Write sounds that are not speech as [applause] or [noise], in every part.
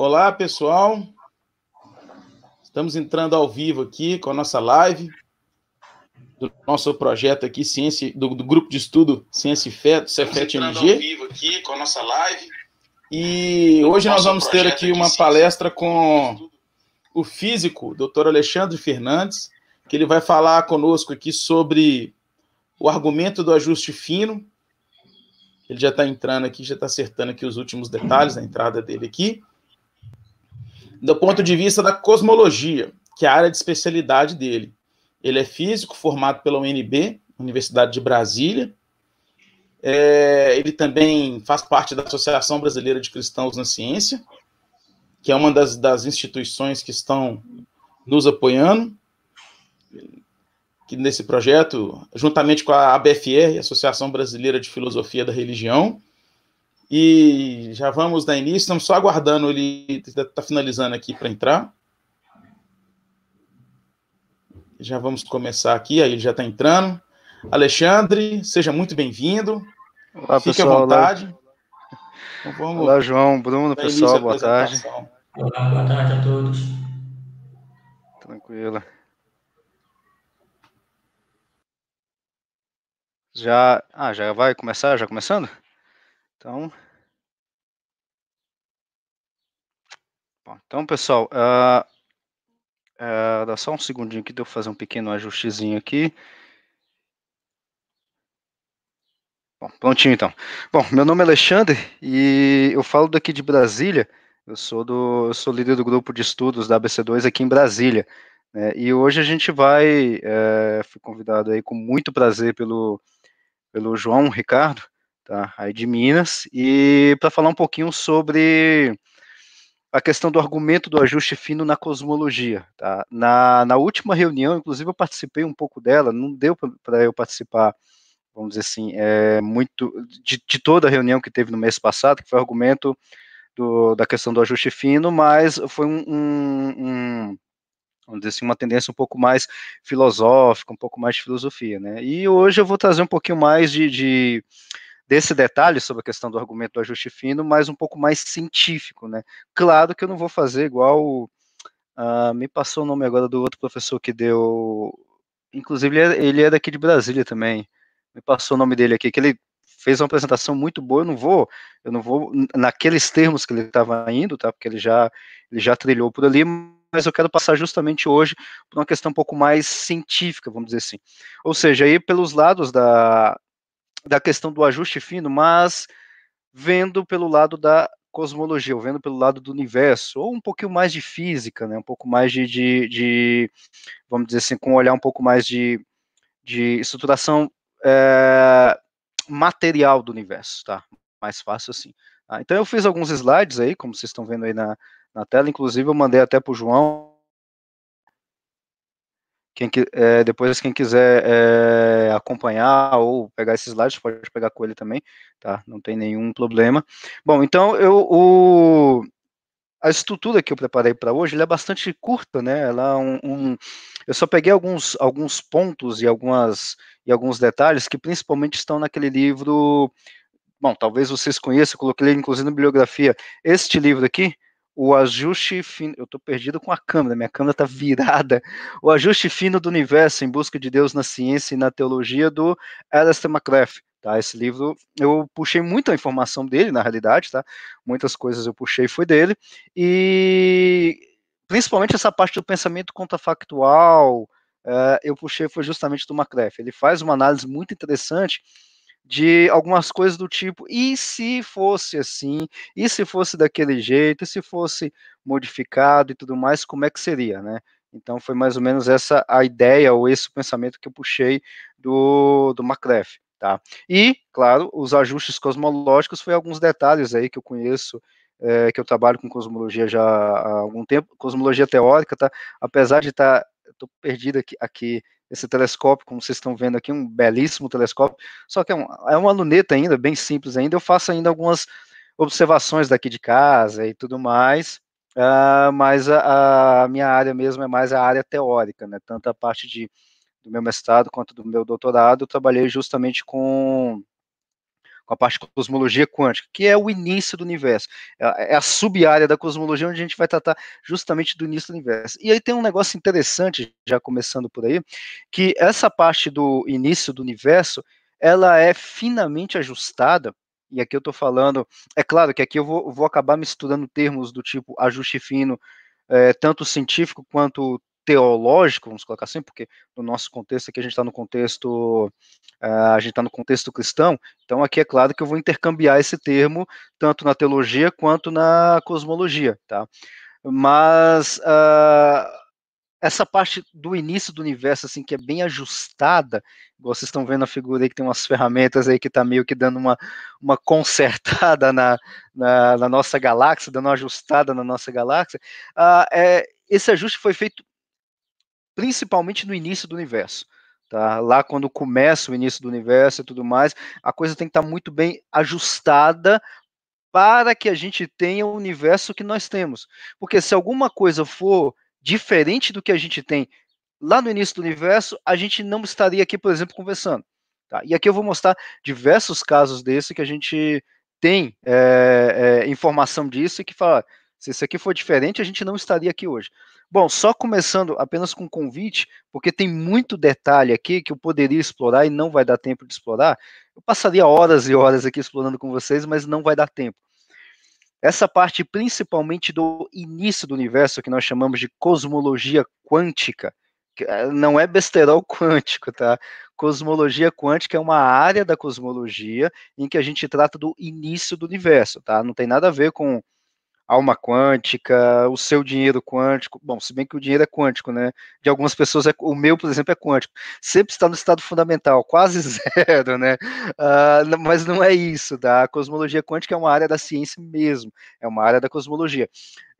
Olá, pessoal. Estamos entrando ao vivo aqui com a nossa live do nosso projeto aqui, Ciência, do, do grupo de estudo Ciência e Fé, do Cefet MG. ao vivo aqui com a nossa live. E hoje nós vamos ter aqui uma palestra com o físico, doutor Alexandre Fernandes, que ele vai falar conosco aqui sobre o argumento do ajuste fino. Ele já está entrando aqui, já está acertando aqui os últimos detalhes da entrada dele aqui do ponto de vista da cosmologia, que é a área de especialidade dele. Ele é físico, formado pela UNB, Universidade de Brasília. É, ele também faz parte da Associação Brasileira de Cristãos na Ciência, que é uma das, das instituições que estão nos apoiando que nesse projeto, juntamente com a ABFR, Associação Brasileira de Filosofia da Religião, e já vamos dar início, estamos só aguardando ele, está tá finalizando aqui para entrar. Já vamos começar aqui, aí ele já está entrando. Alexandre, seja muito bem-vindo. Olá, Fique pessoal, à vontade. Olá. Então, vamos Olá, João, Bruno, pessoal, boa tarde. Olá, boa tarde a todos. Tranquila. Já, ah, já vai começar? Já começando? Então, Bom, então, pessoal, uh, uh, dá só um segundinho que deu fazer um pequeno ajustezinho aqui. Bom, prontinho então. Bom, meu nome é Alexandre e eu falo daqui de Brasília. Eu sou, do, eu sou líder do grupo de estudos da ABC2 aqui em Brasília. Né? E hoje a gente vai, é, fui convidado aí com muito prazer pelo, pelo João Ricardo, tá? aí de Minas, e para falar um pouquinho sobre a questão do argumento do ajuste fino na cosmologia. Tá? Na, na última reunião, inclusive, eu participei um pouco dela, não deu para eu participar, vamos dizer assim, é, muito de, de, toda a reunião que teve no mês passado, que foi o argumento do, da questão do ajuste fino, mas foi um, um, um vamos dizer assim, uma tendência um pouco mais filosófica, um pouco mais de filosofia, né? E hoje eu vou trazer um pouquinho mais de, de desse detalhe sobre a questão do argumento do ajuste fino, mas um pouco mais científico, né? Claro que eu não vou fazer igual. Uh, me passou o nome agora do outro professor que deu. Inclusive, ele é, ele é daqui de Brasília também. Me passou o nome dele aqui, que ele fez uma apresentação muito boa. Eu não vou, eu não vou naqueles termos que ele estava indo, tá? Porque ele já, ele já trilhou por ali, mas eu quero passar justamente hoje por uma questão um pouco mais científica, vamos dizer assim. Ou seja, aí pelos lados da, da questão do ajuste fino, mas vendo pelo lado da cosmologia, ou vendo pelo lado do universo, ou um pouquinho mais de física, né, um pouco mais de, de, de vamos dizer assim, com um olhar um pouco mais de, de estruturação é, material do universo, tá? Mais fácil assim. Ah, então eu fiz alguns slides aí, como vocês estão vendo aí na, na tela, inclusive eu mandei até para o João, quem, é, depois, quem quiser é, acompanhar ou pegar esses slides, pode pegar com ele também, tá? Não tem nenhum problema. Bom, então, eu, o, a estrutura que eu preparei para hoje é bastante curta, né? Ela é um, um, eu só peguei alguns, alguns pontos e, algumas, e alguns detalhes que principalmente estão naquele livro. Bom, talvez vocês conheçam, coloquei ele inclusive na bibliografia. Este livro aqui, o ajuste fino. Eu estou perdido com a câmera, minha câmera tá virada. O ajuste fino do universo em busca de Deus na ciência e na teologia do Alastair McGrath. Tá, esse livro eu puxei muita informação dele, na realidade, tá? Muitas coisas eu puxei foi dele e principalmente essa parte do pensamento contrafactual, uh, eu puxei foi justamente do McGrath. Ele faz uma análise muito interessante de algumas coisas do tipo, e se fosse assim, e se fosse daquele jeito, e se fosse modificado e tudo mais, como é que seria, né? Então foi mais ou menos essa a ideia ou esse pensamento que eu puxei do, do Macref, tá? E, claro, os ajustes cosmológicos foi alguns detalhes aí que eu conheço é, que eu trabalho com cosmologia já há algum tempo, cosmologia teórica, tá? Apesar de estar, tá, estou perdido aqui, aqui esse telescópio, como vocês estão vendo aqui, um belíssimo telescópio, só que é, um, é uma luneta ainda, bem simples ainda, eu faço ainda algumas observações daqui de casa e tudo mais, uh, mas a, a, minha área mesmo é mais a área teórica, né, tanto a parte de, do meu mestrado quanto do meu doutorado, eu trabalhei justamente com com a parte de cosmologia quântica, que é o início do universo. É, é a sub-área da cosmologia onde a gente vai tratar justamente do início do universo. E aí tem um negócio interessante, já começando por aí, que essa parte do início do universo, ela é finamente ajustada e aqui eu estou falando, é claro que aqui eu vou, vou acabar misturando termos do tipo ajuste fino, é, tanto científico quanto teológico, vamos colocar assim, porque no nosso contexto aqui a gente está no contexto eh, a gente está no contexto cristão, então aqui é claro que eu vou intercambiar esse termo tanto na teologia quanto na cosmologia, tá? Mas uh, essa parte do início do universo, assim, que é bem ajustada, vocês estão vendo a figura aí que tem umas ferramentas aí que está meio que dando uma, uma consertada na, na, na, nossa galáxia, dando uma ajustada na nossa galáxia, uh, é, esse ajuste foi feito principalmente no início do universo. Tá? Lá quando começa o início do universo e tudo mais, a coisa tem que estar tá muito bem ajustada para que a gente tenha o universo que nós temos. Porque se alguma coisa for diferente do que a gente tem lá no início do universo, a gente não estaria aqui, por exemplo, conversando. Tá? E aqui eu vou mostrar diversos casos desse que a gente tem é, é, informação disso e que fala, se isso aqui for diferente, a gente não estaria aqui hoje. Bom, só começando apenas com um convite, porque tem muito detalhe aqui que eu poderia explorar e não vai dar tempo de explorar. Eu passaria horas e horas aqui explorando com vocês, mas não vai dar tempo. Essa parte, principalmente do início do universo, que nós chamamos de cosmologia quântica, eh, não é besterol [laughs] quântico, tá? Cosmologia quântica é uma área da cosmologia em que a gente trata do início do universo, tá? Não tem nada a ver com alma quântica, o seu dinheiro quântico. Bom, se bem que o dinheiro é quântico, né? De algumas pessoas, é, o meu, por exemplo, é quântico. Sempre está no estado fundamental, quase [laughs] zero, né? Uh, mas não é isso, tá? A cosmologia quântica é uma área da ciência mesmo, é uma área da cosmologia.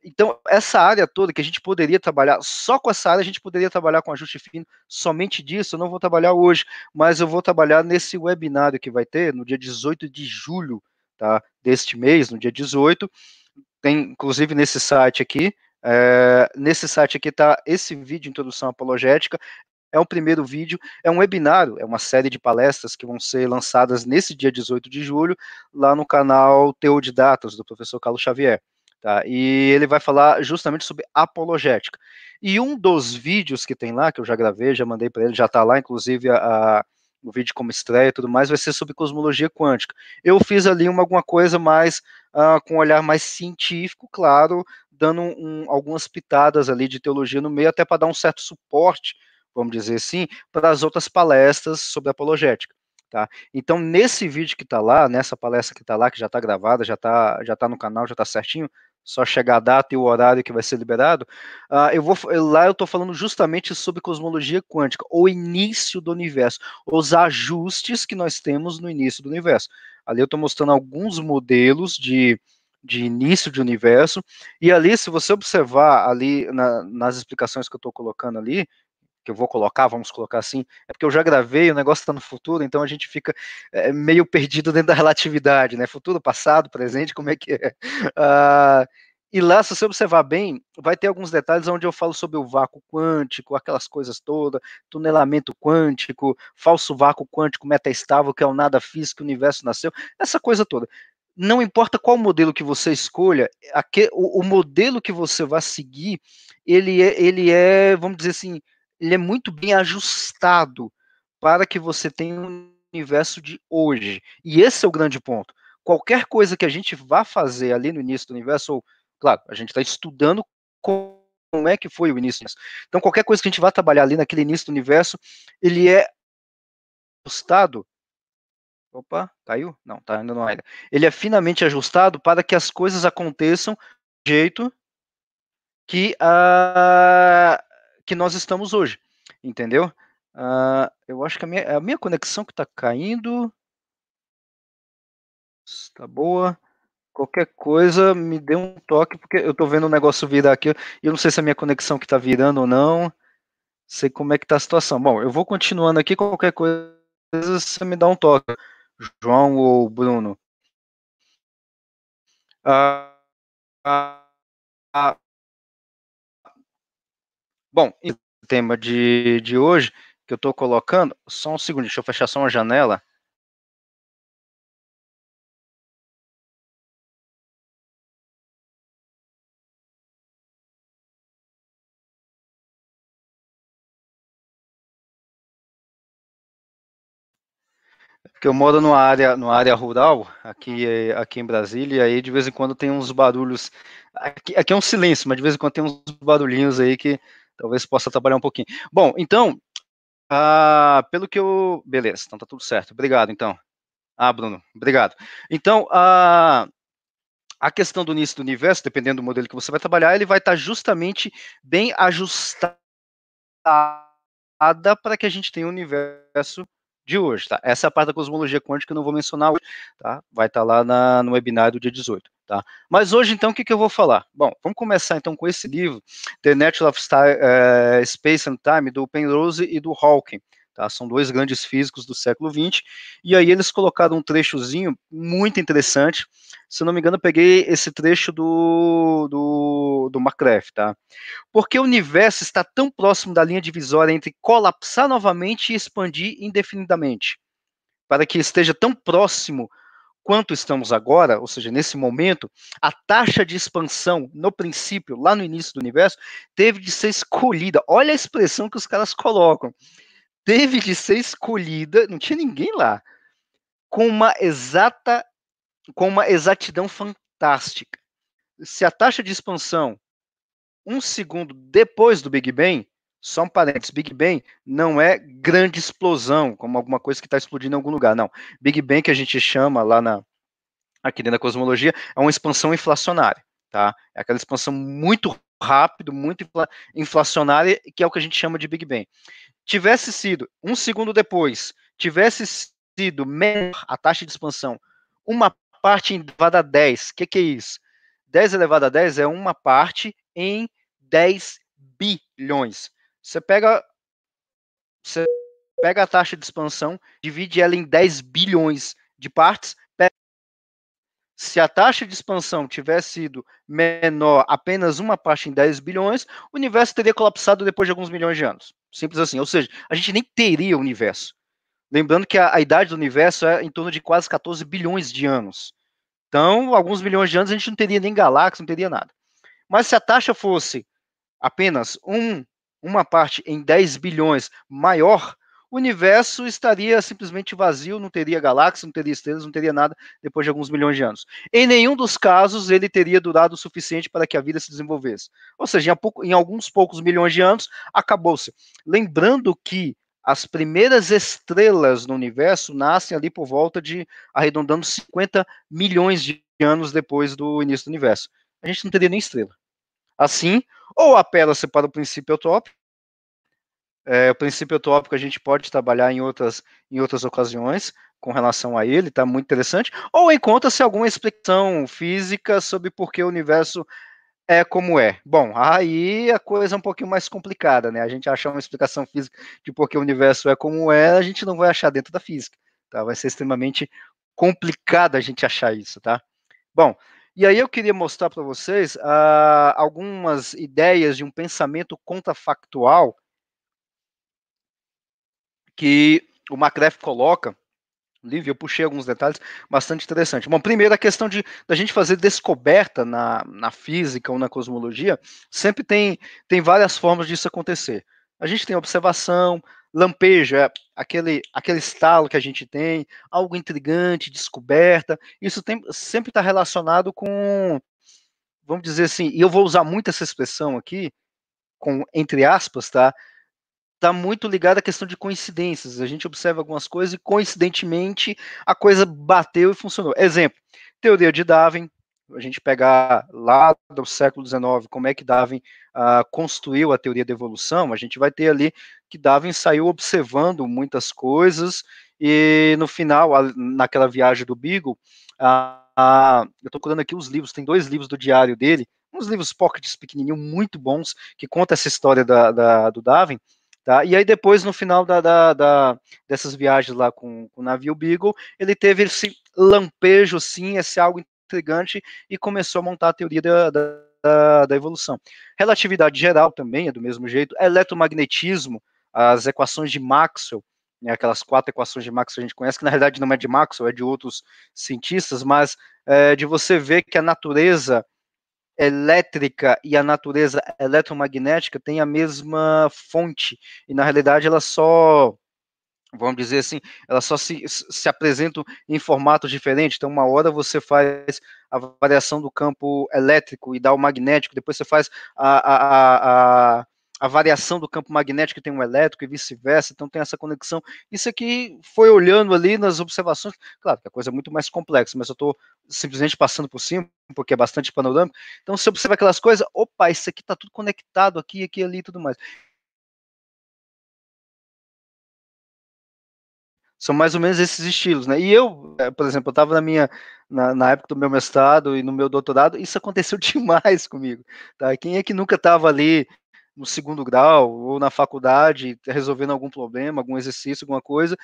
Então, essa área toda que a gente poderia trabalhar, só com essa área a gente poderia trabalhar com ajuste fino, somente disso, eu não vou trabalhar hoje, mas eu vou trabalhar nesse webinário que vai ter no dia 18 de julho, tá? Deste mês, no dia 18, tem inclusive nesse site aqui, é, nesse site aqui está esse vídeo, de Introdução Apologética, é o primeiro vídeo, é um webinário, é uma série de palestras que vão ser lançadas nesse dia 18 de julho, lá no canal Teodidatas, do professor Carlos Xavier. Tá? E ele vai falar justamente sobre apologética. E um dos vídeos que tem lá, que eu já gravei, já mandei para ele, já está lá, inclusive a o vídeo como estreia e tudo mais, vai ser sobre cosmologia quântica. Eu fiz ali uma, alguma coisa mais uh, com um olhar mais científico, claro, dando um, algumas pitadas ali de teologia no meio, até para dar um certo suporte, vamos dizer assim, para as outras palestras sobre apologética. Tá? Então, nesse vídeo que está lá, nessa palestra que está lá, que já está gravada, já está já tá no canal, já está certinho, só chegar a data e o horário que vai ser liberado. Uh, eu vou lá eu estou falando justamente sobre cosmologia quântica, o início do universo, os ajustes que nós temos no início do universo. Ali eu estou mostrando alguns modelos de, de início de universo e ali, se você observar ali na, nas explicações que eu estou colocando ali, que eu vou colocar, vamos colocar assim, é porque eu já gravei, o negócio está no futuro, então a gente fica é, meio perdido dentro da relatividade, né? Futuro, passado, presente, como é que é? Uh, [laughs] e lá, se você observar bem, vai ter alguns detalhes onde eu falo sobre o vácuo quântico, aquelas coisas todas, tunelamento quântico, falso vácuo quântico, metaestável, que é o nada físico, o universo nasceu, essa coisa toda. Não importa qual modelo que você escolha, aquele, o, o modelo que você vai seguir, ele é, ele é, vamos dizer assim, ele é muito bem ajustado para que você tenha um universo de hoje. E esse é o grande ponto. Qualquer coisa que a gente vá fazer ali no início do universo, ou, claro, a gente está estudando como é que foi o início. Então, qualquer coisa que a gente vá trabalhar ali naquele início do universo, ele é ajustado. Opa, caiu? Não, tá ainda não ainda. Ele é finamente ajustado para que as coisas aconteçam do jeito que a, ah, que nós estamos hoje, entendeu? Uh, eu acho que a minha, a minha conexão que está caindo está boa. Qualquer coisa, me dê um toque, porque eu estou vendo o um negócio virar aqui. Eu não sei se é a minha conexão que está virando ou não. Sei como é que está a situação. Bom, eu vou continuando aqui. Qualquer coisa, você me dá um toque, João ou Bruno. Uh, uh, Bom, e o tema de, de hoje que eu estou colocando, só um segundo, deixa eu fechar só uma janela. É porque eu moro numa área, numa área rural, aqui, aqui em Brasília, e aí de vez em quando tem uns barulhos, aqui, aqui é um silêncio, mas de vez em quando tem uns barulhinhos aí que talvez possa trabalhar um pouquinho. Bom, então, ah, pelo que eu. Beleza, então tá tudo certo. Obrigado, então. Ah, Bruno, obrigado. Então, a. Ah, a questão do início do universo, dependendo do modelo que você vai trabalhar, ele vai estar tá justamente bem ajustada para que a gente tenha o universo de hoje, tá? Essa é a parte da cosmologia quântica que eu não vou mencionar hoje, tá? Vai estar tá lá na, no webinar do dia 18. Tá? Mas hoje, então, o que, que eu vou falar? Bom, vamos começar, então, com esse livro, The Natural of Style, uh, Space and Time, do Penrose e do Hawking. Tá? São dois grandes físicos do século XX, e aí eles colocaram um trechozinho muito interessante. Se não me engano, eu peguei esse trecho do, do, do Macref, tá? Porque o universo está tão próximo da linha divisória entre colapsar novamente e expandir indefinidamente, para que esteja tão próximo enquanto estamos agora, ou seja, nesse momento, a taxa de expansão, no princípio, lá no início do universo, teve de ser escolhida. Olha a expressão que os caras colocam. Teve de ser escolhida, não tinha ninguém lá, com uma exata, com uma exatidão fantástica. Se a taxa de expansão um segundo depois do Big Bang, só um parênteses, Big Bang não é grande explosão, como alguma coisa que está explodindo em algum lugar, não. Big Bang que a gente chama lá na aqui dentro da cosmologia é uma expansão inflacionária, tá? É aquela expansão muito rápido, muito inflacionária, que é o que a gente chama de Big Bang. Tivesse sido um segundo depois, tivesse sido menor a taxa de expansão, uma parte elevada a 10, o que, que é isso? 10 elevado a 10 é uma parte em 10 bilhões. Você pega, você pega a taxa de expansão, divide ela em 10 bilhões de partes. Se a taxa de expansão tivesse sido menor, apenas uma parte em 10 bilhões, o universo teria colapsado depois de alguns milhões de anos. Simples assim. Ou seja, a gente nem teria o universo. Lembrando que a, a idade do universo é em torno de quase 14 bilhões de anos. Então, alguns milhões de anos a gente não teria nem galáxia, não teria nada. Mas se a taxa fosse apenas 1 uma parte em 10 bilhões maior, o universo estaria simplesmente vazio, não teria galáxias, não teria estrelas, não teria nada depois de alguns milhões de anos. Em nenhum dos casos ele teria durado o suficiente para que a vida se desenvolvesse. Ou seja, em, pouco, em alguns poucos milhões de anos, acabou-se. Lembrando que as primeiras estrelas no universo nascem ali por volta de, arredondando 50 milhões de anos depois do início do universo. A gente não teria nem estrela. Assim, ou apela-se para o princípio eutópico, é, o princípio utópico a gente pode trabalhar em outras, em outras ocasiões com relação a ele, está muito interessante. Ou encontra-se alguma explicação física sobre por que o universo é como é. Bom, aí a coisa é um pouquinho mais complicada, né? A gente achar uma explicação física de por que o universo é como é, a gente não vai achar dentro da física, tá? Vai ser extremamente complicado a gente achar isso, tá? Bom, e aí eu queria mostrar para vocês uh, algumas ideias de um pensamento contrafactual, que o Macref coloca livro, eu puxei alguns detalhes bastante interessantes. Bom, primeiro a questão de da gente fazer descoberta na, na física ou na cosmologia, sempre tem, tem várias formas disso acontecer. A gente tem observação, lampejo, é aquele, aquele estalo que a gente tem, algo intrigante, descoberta, isso tem, sempre está relacionado com, vamos dizer assim, e eu vou usar muito essa expressão aqui, com entre aspas, tá? está muito ligado à questão de coincidências. A gente observa algumas coisas e, coincidentemente, a coisa bateu e funcionou. Exemplo, teoria de Darwin, a gente pegar lá do século XIX, como é que Darwin uh, construiu a teoria da evolução, a gente vai ter ali que Darwin saiu observando muitas coisas e, no final, a, naquela viagem do Beagle, ah, ah, eu estou procurando aqui os livros, tem dois livros do diário dele, uns livros pockets pequenininhos, muito bons, que conta essa história da, da do Darwin, Tá? E aí depois, no final da, da, da dessas viagens lá com, com, o navio Beagle, ele teve esse lampejo, sim, esse algo intrigante, e começou a montar a teoria da, da, da evolução. Relatividade geral também é do mesmo jeito, eletromagnetismo, as equações de Maxwell, né, aquelas quatro equações de Maxwell que a gente conhece, que na realidade não é de Maxwell, é de outros cientistas, mas é, de você ver que a natureza elétrica e a natureza eletromagnética têm a mesma fonte, e na realidade ela só vamos dizer assim, elas só se, se apresentam em formatos diferentes. Então, uma hora você faz a variação do campo elétrico e dá o magnético, depois você faz a, a, a, a variação do campo magnético tem um elétrico e vice-versa, então tem essa conexão. Isso aqui foi olhando ali nas observações, claro que a coisa é muito mais complexa, mas eu estou simplesmente passando por cima, porque é bastante panorâmico. Então você observa aquelas coisas, opa, isso aqui está tudo conectado aqui, aqui, ali e tudo mais. são mais ou menos esses estilos, né? E eu, eh, por exemplo, eu estava na minha na, na, época do meu mestrado e no meu doutorado, isso aconteceu [laughs] demais comigo, tá? Quem é que nunca estava ali no segundo grau ou na faculdade, resolvendo algum problema, algum exercício, alguma coisa,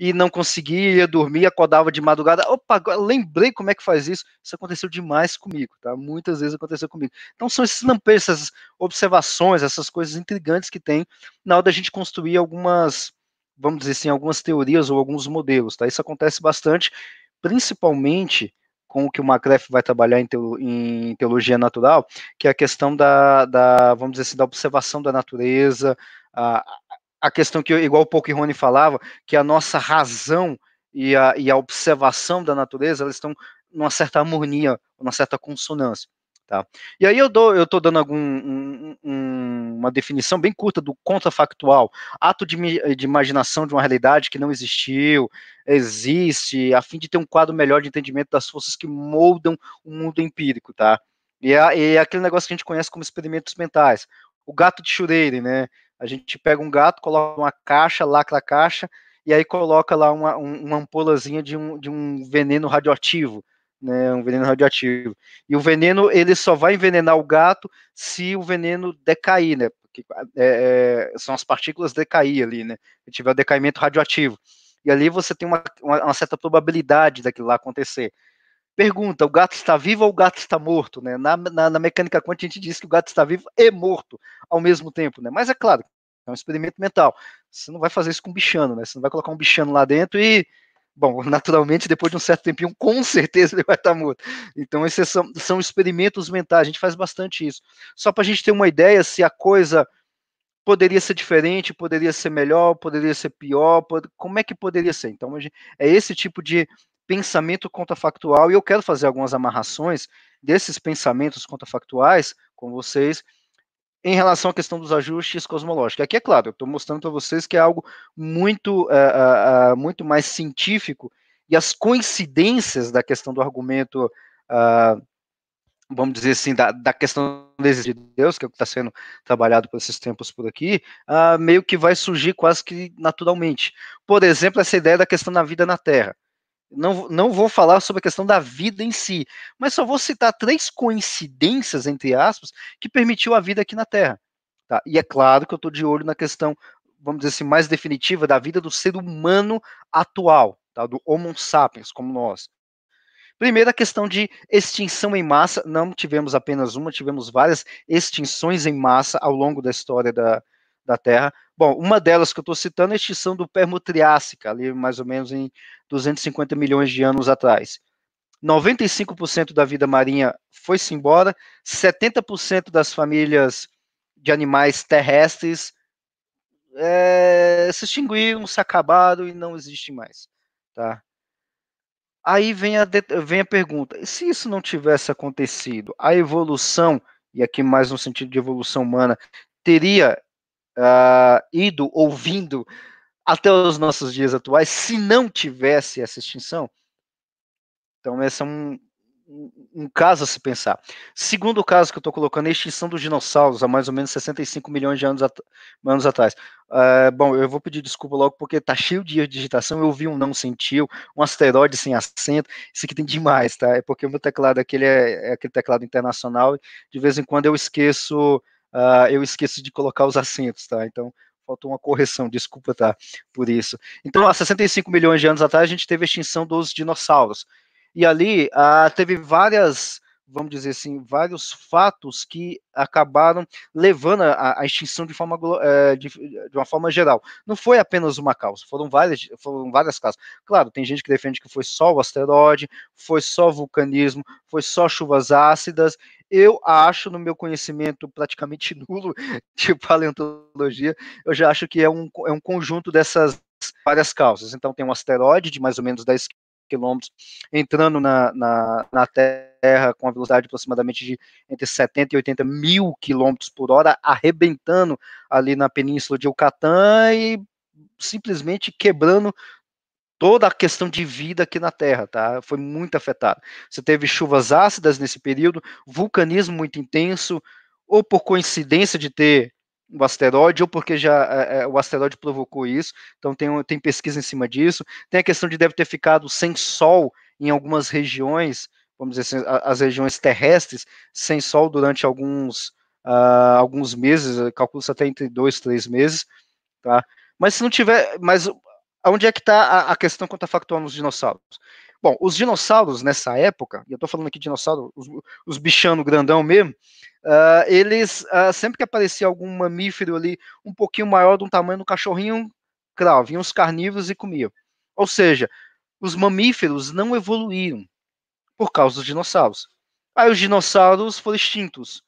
e não conseguia dormir, acordava de madrugada. Opa, agora lembrei como é que faz isso. Isso aconteceu demais comigo, tá? Muitas vezes aconteceu comigo. Então são esses lampejos, essas observações, essas coisas intrigantes que tem na hora da gente construir algumas, vamos dizer assim, algumas teorias ou alguns modelos, tá? Isso acontece bastante, principalmente com o que o Macref vai trabalhar em, teo, em, teologia natural, que é a questão da, da, vamos dizer assim, da observação da natureza, a, a questão que, igual o Poco Rony falava, que a nossa razão e a, e a observação da natureza, elas estão numa certa harmonia, uma certa consonância. Tá? E aí eu dou, eu estou dando algum, um, um, uma definição bem curta do contrafactual, ato de, de, imaginação de uma realidade que não existiu, existe, a fim de ter um quadro melhor de entendimento das forças que moldam o mundo empírico, tá? E é, é aquele negócio que a gente conhece como experimentos mentais. O gato de Schrödinger, né? A gente pega um gato, coloca uma caixa, lacra a caixa, e aí coloca lá uma, uma ampolazinha de um, de um veneno radioativo né, um veneno radioativo. E o veneno, ele só vai envenenar o gato se o veneno decair, né, porque é, é são as partículas decair ali, né, se tiver o decaimento radioativo. E ali você tem uma, uma certa probabilidade daquilo lá acontecer. Pergunta, o gato está vivo ou o gato está morto, né? Na, na, na mecânica quântica a gente diz que o gato está vivo e morto ao mesmo tempo, né? Mas é claro, é um experimento mental. Você não vai fazer isso com um bichano, né? Você não vai colocar um bichano lá dentro e Bom, [laughs] naturalmente, depois de um certo tempinho, com certeza ele vai estar morto. Então, esses são, são experimentos mentais, a gente faz bastante isso. Só para a gente ter uma ideia se a coisa poderia ser diferente, poderia ser melhor, poderia ser pior, pod... como é que poderia ser? Então, gente... é esse tipo de pensamento contrafactual e eu quero fazer algumas amarrações desses pensamentos contrafactuais com vocês em relação à questão dos ajustes cosmológicos. Aqui é claro, eu estou mostrando para vocês que é algo muito, uh, uh, muito mais científico e as coincidências da questão do argumento, uh, vamos dizer assim, da, da questão de Deus, que é o que está sendo trabalhado por esses tempos por aqui, ah, meio que vai surgir quase que naturalmente. Por exemplo, essa ideia da questão da vida na Terra não, não vou falar sobre a questão da vida em si, mas só vou citar três coincidências, entre aspas, que permitiu a vida aqui na Terra. Tá? E é claro que eu estou de olho na questão, vamos dizer assim, mais definitiva da vida do ser humano atual, tá? do Homo sapiens, como nós. Primeiro, a questão de extinção em massa. Não tivemos apenas uma, tivemos várias extinções em massa ao longo da história da, da Terra, Bom, uma delas que eu estou citando é a extinção do Permo-Triássica, ali mais ou menos em 250 milhões de anos atrás. 95% da vida marinha foi-se embora, 70% das famílias de animais terrestres é, se extinguiram, se acabaram e não existem mais. Tá? Aí vem a, vem a pergunta: se isso não tivesse acontecido, a evolução, e aqui mais no sentido de evolução humana, teria uh, ido ouvindo até os nossos dias atuais se não tivesse essa extinção? Então, esse é um, um caso a se pensar. Segundo caso que eu estou colocando é a extinção dos dinossauros, há mais ou menos 65 milhões de anos, at anos atrás. Uh, bom, eu vou pedir desculpa logo porque tá cheio de digitação, eu vi um não sentiu, um asteroide sem acento, isso aqui tem demais, tá? É porque o meu teclado aqui é, é aquele teclado internacional, de vez em quando eu esqueço uh, eu esqueço de colocar os acentos, tá? Então, faltou uma correção, [laughs] desculpa, tá? Por isso. Então, há 65 milhões de anos atrás, a gente teve a extinção dos dinossauros. E ali uh, teve várias vamos dizer assim, vários fatos que acabaram levando a, a extinção de, forma, eh, de, de, uma forma geral. Não foi apenas uma causa, foram várias, foram várias causas. Claro, tem gente que defende que foi só o asteroide, foi só vulcanismo, foi só chuvas ácidas. Eu acho, no meu conhecimento praticamente [laughs] nulo de paleontologia, eu já acho que é um, é um conjunto dessas várias causas. Então, tem um asteroide de mais ou menos 10 quilômetros entrando na, na, na Terra com a velocidade de aproximadamente de entre 70 e 80 mil quilômetros por hora, arrebentando ali na península de Yucatán e simplesmente quebrando toda a questão de vida aqui na Terra, tá? Foi muito afetado Você teve chuvas ácidas nesse período, vulcanismo muito intenso, ou por coincidência de ter o asteroide ou porque já é, o asteroide provocou isso. Então tem, tem pesquisa em cima disso. Tem a questão de deve ter ficado sem sol em algumas regiões, vamos dizer assim, as regiões terrestres, sem sol durante alguns, uh, alguns meses, eh, calcula-se até entre dois, três meses, tá? Mas se não tiver, mas onde é que está a, a questão contrafactual nos dinossauros? Bom, os dinossauros nessa época, e eu estou falando aqui de dinossauro, os, os grandão mesmo, Uh, eles, uh, sempre que aparecia algum mamífero ali um pouquinho maior do tamanho do cachorrinho, claro, vinham os carnívoros e comiam. Ou seja, os mamíferos não evoluíram por causa dos dinossauros. Aí os dinossauros foram extintos.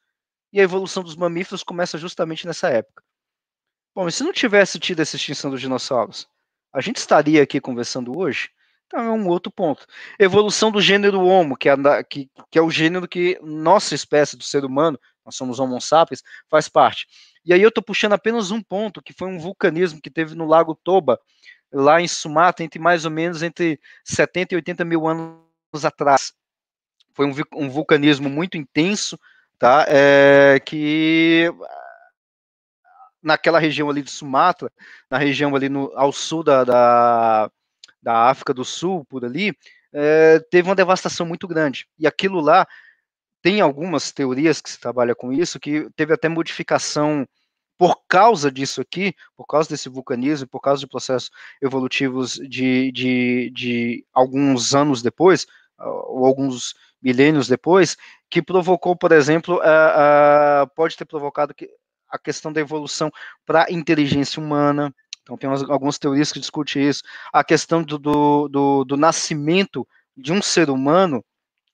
E a evolução dos mamíferos começa justamente nessa época. Bom, e se não tivesse tido essa extinção dos dinossauros, a gente estaria aqui conversando hoje? Então é um outro ponto. Evolução do gênero Homo, que é, que, que é o gênero que nossa espécie do ser humano nós somos Homo sapiens, faz parte. E aí eu estou puxando apenas um ponto, que foi um vulcanismo que teve no Lago Toba, lá em Sumatra, entre mais ou menos entre 70 e 80 mil anos atrás. Foi um, um vulcanismo muito intenso, tá? É, que naquela região ali de Sumatra, na região ali no, ao sul da, da, da África do Sul, por ali, é, teve uma devastação muito grande. E aquilo lá tem algumas teorias que se trabalha com isso, que teve até modificação por causa disso aqui, por causa desse vulcanismo, por causa de processos evolutivos de, de, de alguns anos depois, ah, ou alguns milênios depois, que provocou, por exemplo, pode ter provocado que, a questão da evolução para a inteligência humana. Então, tem umas, algumas teorias que discutem isso. A questão do, do, do, do nascimento de um ser humano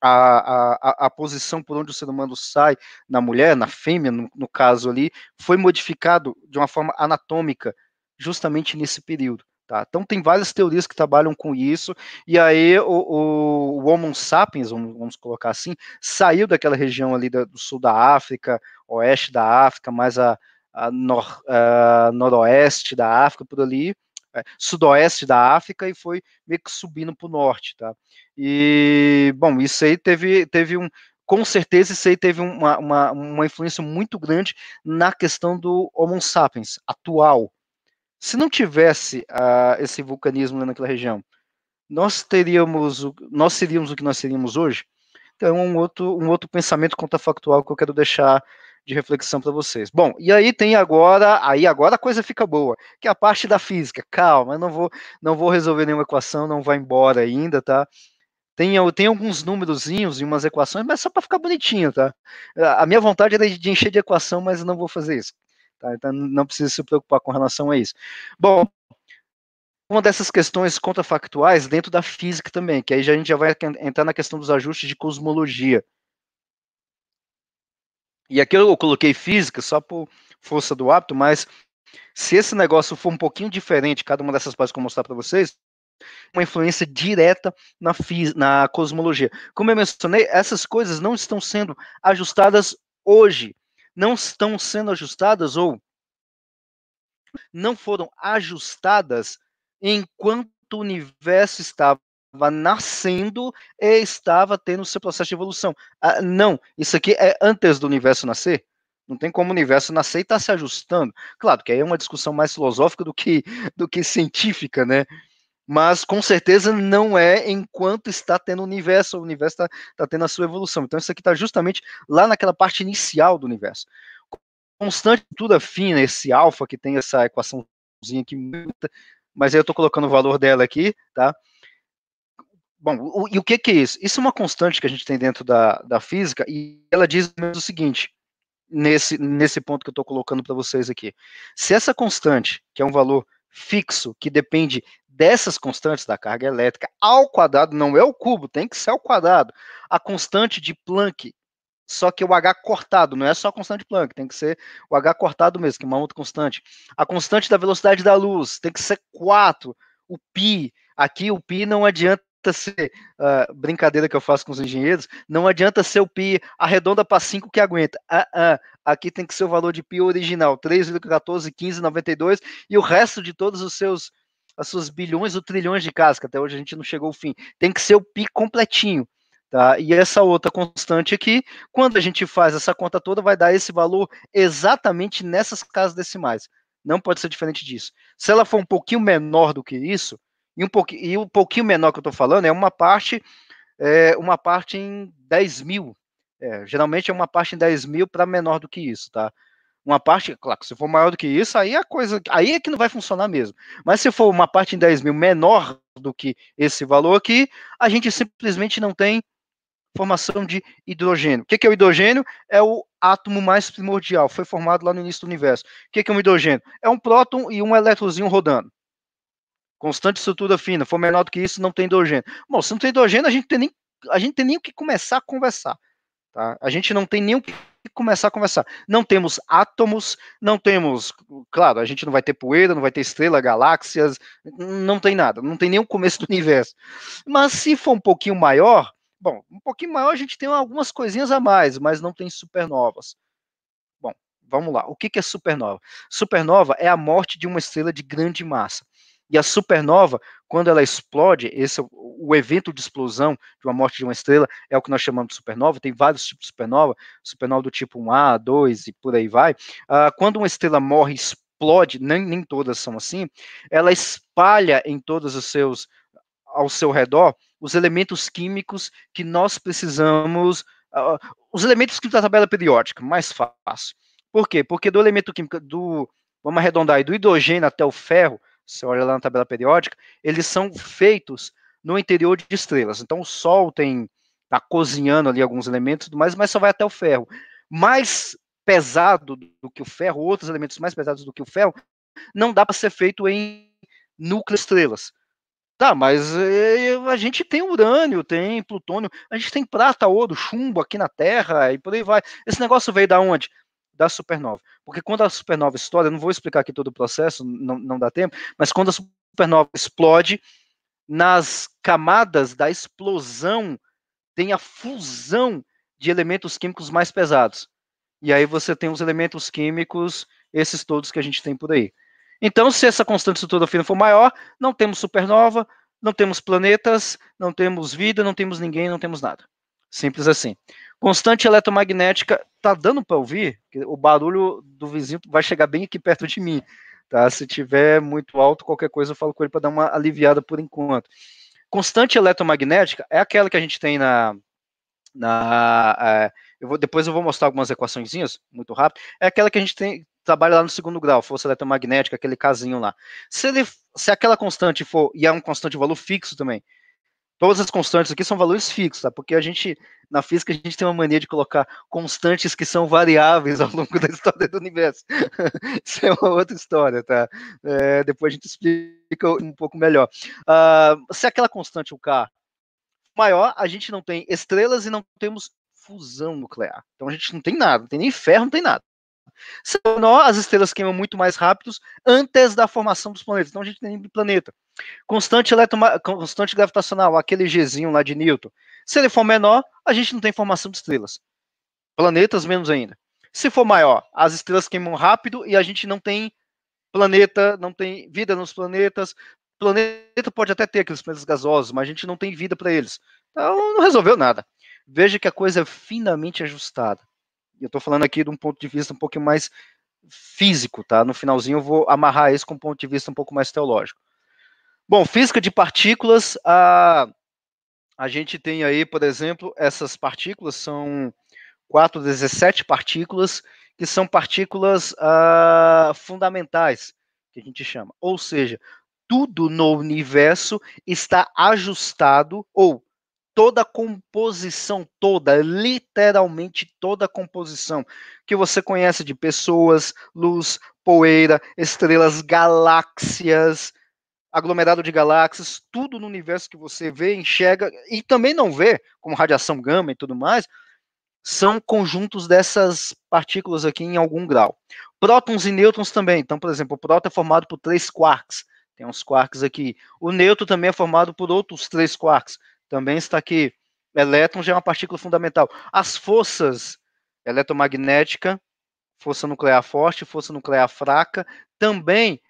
a, a, a posição por onde o ser humano sai na mulher, na fêmea, no, no caso ali, foi modificado de uma forma anatômica, justamente nesse período. Tá? Então tem várias teorias que trabalham com isso, e aí o, o, o Homo sapiens, vamos, colocar assim, saiu daquela região ali da, do sul da África, oeste da África, mais a, a, nor, a noroeste da África, por ali, é, sudoeste da África e foi meio que subindo para o norte, tá? E, bom, isso aí teve, teve um, com certeza isso aí teve uma, uma, uma, influência muito grande na questão do Homo sapiens atual. Se não tivesse uh, esse vulcanismo naquela região, nós teríamos, nós seríamos o que nós seríamos hoje? Então, é um outro, um outro pensamento contrafactual que eu quero deixar de reflexão para vocês. Bom, e aí tem agora, aí agora a coisa fica boa, que é a parte da física. Calma, eu não vou, não vou resolver nenhuma equação, não vai embora ainda, tá? Tem, tem alguns númerozinhos e umas equações, mas só para ficar bonitinho, tá? A minha vontade era de encher de equação, mas não vou fazer isso. Tá? Então não precisa se preocupar com relação a isso. Bom, uma dessas questões contrafactuais dentro da física também, que aí a gente já vai entrar na questão dos ajustes de cosmologia, e aqui eu coloquei física só por força do hábito, mas se esse negócio for um pouquinho diferente, cada uma dessas partes que eu vou mostrar para vocês, uma influência direta na, na cosmologia. Como eu mencionei, essas coisas não estão sendo ajustadas hoje, não estão sendo ajustadas ou não foram ajustadas enquanto o universo estava estava nascendo e estava tendo seu processo de evolução. Ah, não, isso aqui é antes do universo nascer. Não tem como o universo nascer e estar tá se ajustando. Claro que aí é uma discussão mais filosófica do que, do que científica, né? Mas com certeza não é enquanto está tendo o universo, o universo está tá tendo a sua evolução. Então isso aqui está justamente lá naquela parte inicial do universo. Constante tudo fina, né? esse alfa que tem essa equaçãozinha aqui, mas eu estou colocando o valor dela aqui, tá? Bom, o, e o que, que é isso? Isso é uma constante que a gente tem dentro da, da física, e ela diz o seguinte, nesse, nesse ponto que eu estou colocando para vocês aqui. Se essa constante, que é um valor fixo, que depende dessas constantes da carga elétrica ao quadrado, não é o cubo, tem que ser ao quadrado, a constante de Planck, só que o H cortado, não é só a constante de Planck, tem que ser o H cortado mesmo, que é uma outra constante. A constante da velocidade da luz tem que ser 4, o π, aqui o π não adianta adianta ser uh, brincadeira que eu faço com os engenheiros, não adianta ser o PI arredonda para 5 que aguenta. Uh, uh, aqui tem que ser o valor de PI original, 3,141592 e o resto de todos os seus as suas bilhões ou trilhões de casca, até hoje a gente não chegou ao fim. Tem que ser o PI completinho. Tá? E essa outra constante aqui, quando a gente faz essa conta toda, vai dar esse valor exatamente nessas casas decimais. Não pode ser diferente disso. Se ela for um pouquinho menor do que isso, e um, pouquinho, e um pouquinho menor que eu estou falando é uma parte, é, uma parte em 10 mil. É, geralmente é uma parte em 10 mil para menor do que isso, tá? Uma parte, claro, se for maior do que isso, aí a coisa, aí é que não vai funcionar mesmo. Mas se for uma parte em 10 mil menor do que esse valor aqui, a gente simplesmente não tem formação de hidrogênio. O que é o hidrogênio? É o átomo mais primordial, foi formado lá no início do universo. O que é um hidrogênio? É um próton e um eletrozinho rodando. Constante estrutura fina. For menor do que isso, não tem hidrogênio. Bom, se não tem hidrogênio, a gente tem nem, a gente tem nem o que começar a conversar. Tá? A gente não tem nem o que começar a conversar. Não temos átomos, não temos, claro, a gente não vai ter poeira, não vai ter estrela, galáxias, não tem nada, não tem nem o começo do universo. Mas se for um pouquinho maior, bom, um pouquinho maior a gente tem algumas coisinhas a mais, mas não tem supernovas. Bom, vamos lá. O que é supernova? Supernova é a morte de uma estrela de grande massa. E a supernova, quando ela explode, esse é o evento de explosão de uma morte de uma estrela é o que nós chamamos de supernova. Tem vários tipos de supernova, supernova do tipo 1A, 2 e por aí vai. Uh, quando uma estrela morre, explode, nem, nem todas são assim, ela espalha em todos os seus ao seu redor os elementos químicos que nós precisamos, uh, os elementos químicos da tabela periódica, mais fácil. Por quê? Porque do elemento químico do, vamos arredondar aí, do hidrogênio até o ferro, você olha lá na tabela periódica, eles são feitos no interior de estrelas. Então o Sol tem tá cozinhando ali alguns elementos mas mas só vai até o ferro. Mais pesado do que o ferro, outros elementos mais pesados do que o ferro, não dá para ser feito em núcleos estrelas. Tá, mas eh, a gente tem urânio, tem plutônio, a gente tem prata, ouro, chumbo aqui na Terra e por aí vai. Esse negócio veio da onde? da supernova. Porque quando a supernova estoura, eu não vou explicar aqui todo o processo, não, não dá tempo, mas quando a supernova explode, nas camadas da explosão tem a fusão de elementos químicos mais pesados. E aí você tem os elementos químicos, esses todos que a gente tem por aí. Então, se essa constante estrutura fina for maior, não temos supernova, não temos planetas, não temos vida, não temos ninguém, não temos nada. Simples assim. Constante eletromagnética, tá dando para ouvir? O barulho do vizinho vai chegar bem aqui perto de mim, tá? Se tiver muito alto, qualquer coisa eu falo com ele para dar uma aliviada por enquanto. Constante eletromagnética é aquela que a gente tem na na é, eu vou, depois eu vou mostrar algumas equaçõezinhas muito rápido. É aquela que a gente tem trabalha lá no segundo grau, força eletromagnética, aquele casinho lá. Se ele se aquela constante for e é um constante valor fixo também, Todas as constantes aqui são valores fixos, tá? Porque a gente, na física, a gente tem uma mania de colocar constantes que são variáveis [laughs] ao longo da história do universo. [laughs] Isso é uma outra história, tá? É, depois a gente explica um pouco melhor. Uh, se aquela constante, o K, maior, a gente não tem estrelas e não temos fusão nuclear. Então a gente não tem nada, não tem nem ferro, não tem nada. Se menor, as estrelas queimam muito mais rápidos antes da formação dos planetas. Então a gente tem planeta. Constante, eletroma... Constante gravitacional, aquele Gzinho lá de Newton. Se ele for menor, a gente não tem formação de estrelas. Planetas menos ainda. Se for maior, as estrelas queimam rápido e a gente não tem planeta, não tem vida nos planetas. Planeta pode até ter aqueles planetas gasosos, mas a gente não tem vida para eles. Então não resolveu nada. Veja que a coisa é finamente ajustada. Eu estou falando aqui de um ponto de vista um pouco mais físico, tá? No finalzinho eu vou amarrar isso com um ponto de vista um pouco mais teológico. Bom, física de partículas, a, a gente tem aí, por exemplo, essas partículas, são 4, 17 partículas, que são partículas fundamentais, que a gente chama. Ou seja, tudo no universo está ajustado, ou toda a composição, toda, literalmente toda a composição que você conhece de pessoas, luz, poeira, estrelas, galáxias, aglomerado de galáxias, tudo no universo que você vê, enxerga e também não vê, como radiação gama e tudo mais, são conjuntos dessas partículas aqui em algum grau. Prótons e nêutrons também. Então, por exemplo, o próton é formado por três quarks. Tem uns quarks aqui. O neutro também é formado por outros três quarks. Também está aqui. Elétron já é uma partícula fundamental. As forças eletromagnética, força nuclear forte, força nuclear fraca, também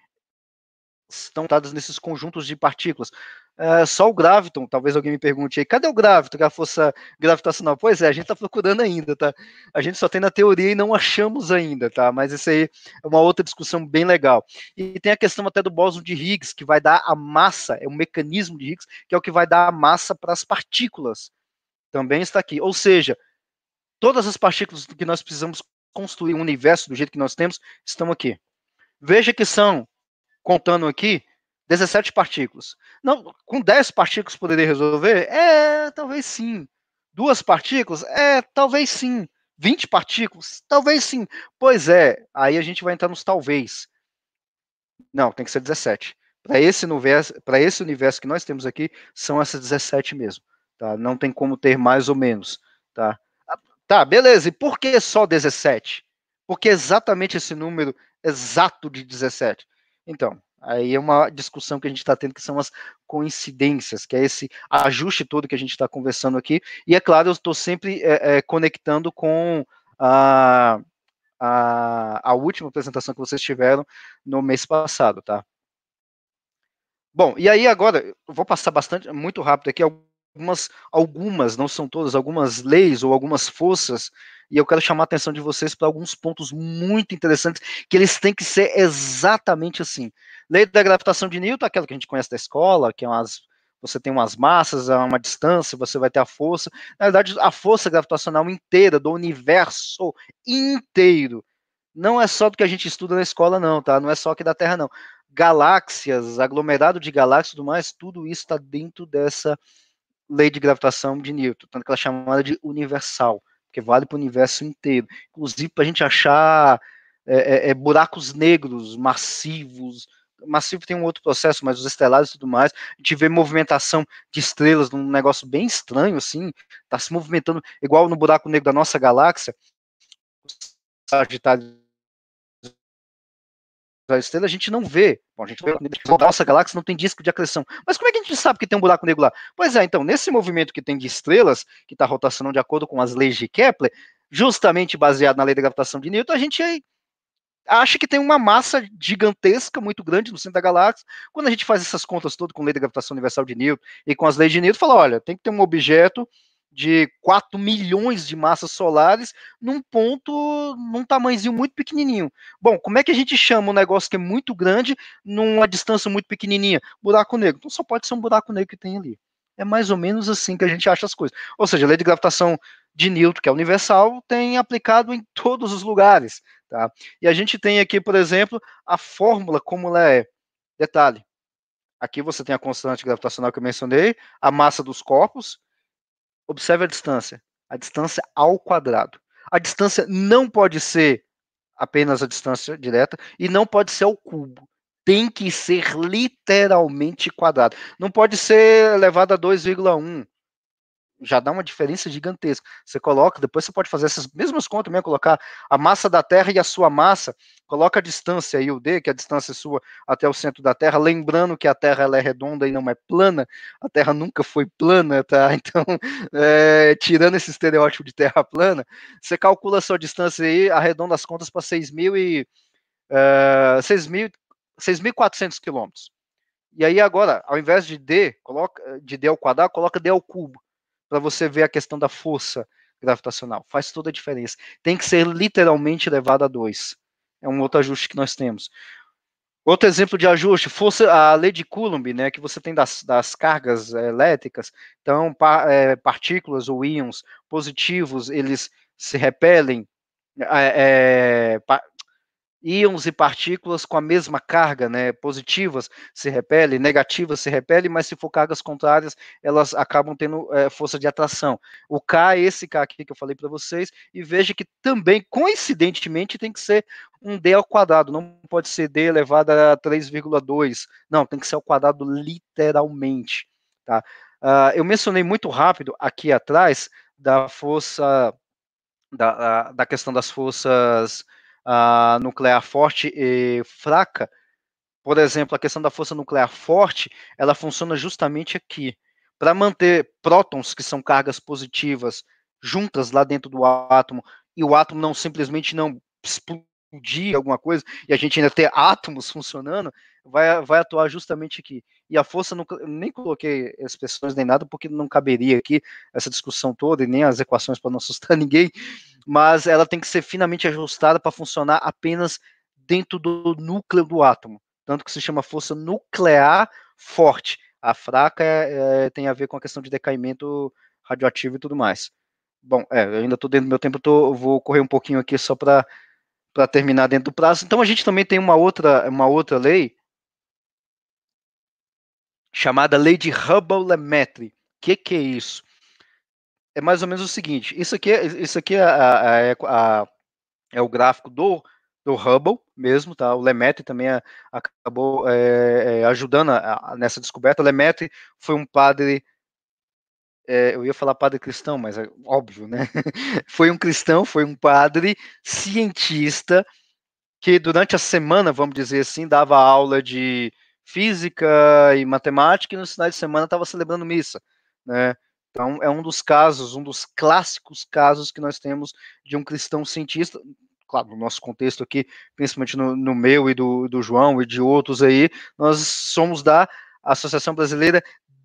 estão dadas nesses conjuntos de partículas. É, só o graviton, talvez alguém me pergunte aí, cadê o graviton, que é a força gravitacional? Pois é, a gente está procurando ainda, tá? A gente só tem na teoria e não achamos ainda, tá? Mas isso aí é uma outra discussão bem legal. E tem a questão até do bóson de Higgs, que vai dar a massa, é o mecanismo de Higgs, que é o que vai dar a massa para as partículas. Também está aqui. Ou seja, todas as partículas que nós precisamos construir o um universo do jeito que nós temos estão aqui. Veja que são contando aqui, 17 partículas. Não, com 10 partículas poderia resolver? É, talvez sim. Duas partículas? É, talvez sim. 20 partículas? Talvez sim. Pois é, aí a gente vai entrar nos talvez. Não, tem que ser 17. Para esse, universo, esse universo que nós temos aqui, são essas 17 mesmo. Tá? Não tem como ter mais ou menos. Tá? Ah, tá, beleza. E por que só 17? Porque exatamente esse número exato de 17? Então, aí é uma discussão que a gente está tendo, que são as coincidências, que é esse ajuste todo que a gente está conversando aqui. E é claro, eu estou sempre é, é, conectando com a, a, a última apresentação que vocês tiveram no mês passado, tá? Bom, e aí agora, eu vou passar bastante, muito rápido aqui, algumas, algumas, não são todas, algumas leis ou algumas forças, e eu quero chamar a atenção de vocês para alguns pontos muito interessantes, que eles têm que ser exatamente assim. Lei da gravitação de Newton, aquela que a gente conhece da escola, que é umas, você tem umas massas a uma distância, você vai ter a força. Na verdade, a força gravitacional inteira do universo inteiro. Não é só do que a gente estuda na escola, não, tá? Não é só aqui da Terra, não. Galáxias, aglomerado de galáxias e tudo mais, tudo isso está dentro dessa lei de gravitação de Newton, tanto que ela é chamada de universal, porque vale para o universo inteiro. Inclusive para a gente achar é, é, é, buracos negros massivos, massivo tem um outro processo, mas os estelares e tudo mais, a gente vê movimentação de estrelas num negócio bem estranho, assim, está se movimentando, igual no buraco negro da nossa galáxia, Sagitário da estrela, a gente não vê. Bom, a gente vê a nossa galáxia não tem disco de acreção. Mas como é que a gente sabe que tem um buraco negro lá? Pois é, então, nesse movimento que tem de estrelas, que está rotacionando de acordo com as leis de Kepler, justamente baseado na lei da gravitação de Newton, a gente acha que tem uma massa gigantesca, muito grande no centro da galáxia. Quando a gente faz essas contas todas com a lei da gravitação universal de Newton e com as leis de Newton, fala, olha, tem que ter um objeto de 4 milhões de massas solares num ponto, num tamanhozinho muito pequenininho. Bom, como é que a gente chama um negócio que é muito grande numa distância muito pequenininha? Buraco negro. Então só pode ser um buraco negro que tem ali. É mais ou menos assim que a gente acha as coisas. Ou seja, a lei de gravitação de Newton, que é universal, tem aplicado em todos os lugares. Tá? E a gente tem aqui, por exemplo, a fórmula como ela é. Detalhe, aqui você tem a constante gravitacional que eu mencionei, a massa dos corpos, Observe a distância. A distância ao quadrado. A distância não pode ser apenas a distância direta e não pode ser ao cubo. Tem que ser literalmente quadrado. Não pode ser elevado a 2,1 já dá uma diferença gigantesca. Você coloca, depois você pode fazer essas mesmas contas mesmo, colocar a massa da Terra e a sua massa, coloca a distância aí, o D, que é a distância sua até o centro da Terra, lembrando que a Terra ela é redonda e não é plana, a Terra nunca foi plana, tá? [laughs] Então, é, tirando esse estereótipo de Terra plana, você calcula a sua distância aí, arredonda as contas para 6 mil e... 6.400 é, quilômetros. E aí agora, ao invés de D, coloca de D ao quadrado, coloca D ao cubo para você ver a questão da força gravitacional. Faz toda a diferença. Tem que ser literalmente elevado a 2. É um outro ajuste que nós temos. Outro exemplo de ajuste, força, a lei de Coulomb, né, que você tem das, das cargas eh, elétricas, então pa, é, partículas ou íons positivos, eles se repelem, é, é, pa, íons e partículas com a mesma carga, né? Positivas se repelem, negativas se repelem, mas se for cargas contrárias, elas acabam tendo é, força de atração. O K é esse K aqui que eu falei para vocês, e veja que também, coincidentemente, tem que ser um D ao quadrado, não pode ser D elevado a 3,2. Não, tem que ser ao quadrado literalmente, tá? Uh, eu mencionei muito rápido aqui atrás da força, da, da questão das forças uh, nuclear forte e fraca, por exemplo, a questão da força nuclear forte, ela funciona justamente aqui. Para manter prótons, que são cargas positivas, juntas lá dentro do átomo, e o átomo não simplesmente não dia alguma coisa e a gente ainda ter átomos funcionando, vai, vai atuar justamente aqui. E a força, não, nem coloquei expressões nem nada, porque não caberia aqui essa discussão toda e nem as equações para não [laughs] assustar ninguém, mas ela tem que ser finamente ajustada para funcionar apenas dentro do núcleo do átomo. Tanto que se chama força nuclear forte. A fraca é, tem a ver com a questão de decaimento radioativo e tudo mais. Bom, é, eu ainda estou dentro do meu tempo, tô, vou correr um pouquinho aqui só para para terminar dentro do prazo. Então a gente também tem uma outra, uma outra lei chamada Lei de Hubble-Lemaitre. O que, que é isso? É mais ou menos o seguinte, isso aqui, é, isso aqui é, é, é o gráfico do, do Hubble mesmo, tá? O Lemaitre também acabou é, é ajudando nessa descoberta. O Lemaitre foi um padre é, eu ia falar padre cristão, mas é óbvio, né? [laughs] Foi um cristão, foi um padre cientista que durante a semana, vamos dizer assim, dava aula de física e matemática e no final de semana estava celebrando missa, né? Então é um dos casos, um dos clássicos casos que nós temos de um cristão cientista, claro, no nosso contexto aqui, principalmente no, no meu e do, do João e de outros aí, nós somos da Associação Brasileira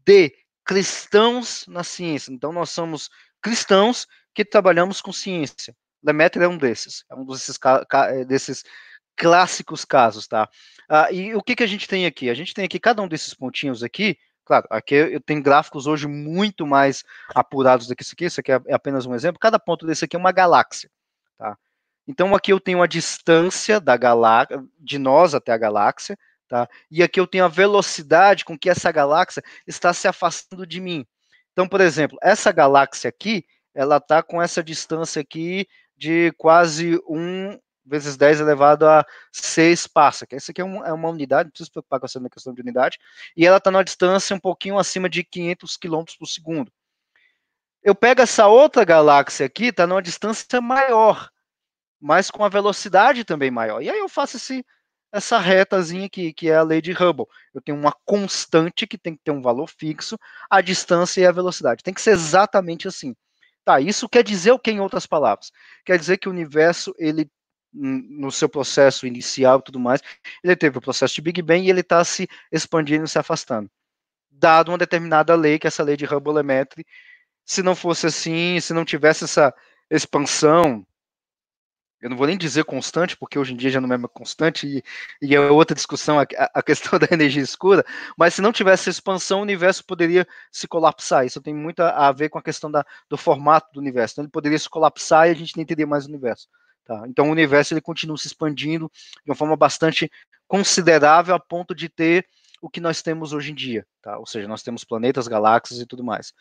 de cristãos na ciência. Então, nós somos cristãos que trabalhamos com ciência. Deméter é um desses, é um desses, eh, desses clássicos casos, tá? Ah, e o que, que a gente tem aqui? A gente tem aqui cada um desses pontinhos aqui, claro, aqui eu tenho gráficos hoje muito mais apurados do que isso aqui, isso aqui é, é apenas um exemplo, cada ponto desse aqui é uma galáxia, tá? Então aqui eu tenho a distância da galáxia, de nós até a galáxia, Tá? E aqui eu tenho a velocidade com que essa galáxia está se afastando de mim. Então, por exemplo, essa galáxia aqui, ela está com essa distância aqui de quase 1 vezes 10 elevado a 6 passa. Essa aqui é, é uma unidade, não precisa se preocupar com essa questão de unidade. E ela está numa distância um pouquinho acima de 500 km por segundo. Eu pego essa outra galáxia aqui, está numa distância maior, mas com a velocidade também maior. E aí eu faço esse, essa retazinha aqui, que é a lei de Hubble. Eu tenho uma constante que tem que ter um valor fixo, a distância e a velocidade. Tem que ser exatamente assim. Tá, isso quer dizer o que em outras palavras? Quer dizer que o universo, ele no seu processo inicial e tudo mais, ele teve o processo de Big Bang e ele está se expandindo e se afastando. Dado uma determinada lei, que é essa lei de Hubble-Lemaitre, se não fosse assim, se não tivesse essa expansão, eu não vou nem dizer constante, porque hoje em dia já não é mais constante, e, e é outra discussão a, a, questão [laughs] da energia escura, mas se não tivesse expansão, o universo poderia se colapsar. Isso tem muito a, a ver com a questão da, do formato do universo. Então, ele poderia se colapsar e a gente nem teria mais o universo. Tá? Então, o universo ele continua se expandindo de uma forma bastante considerável, a ponto de ter o que nós temos hoje em dia. Tá? Ou seja, nós temos planetas, galáxias e tudo mais.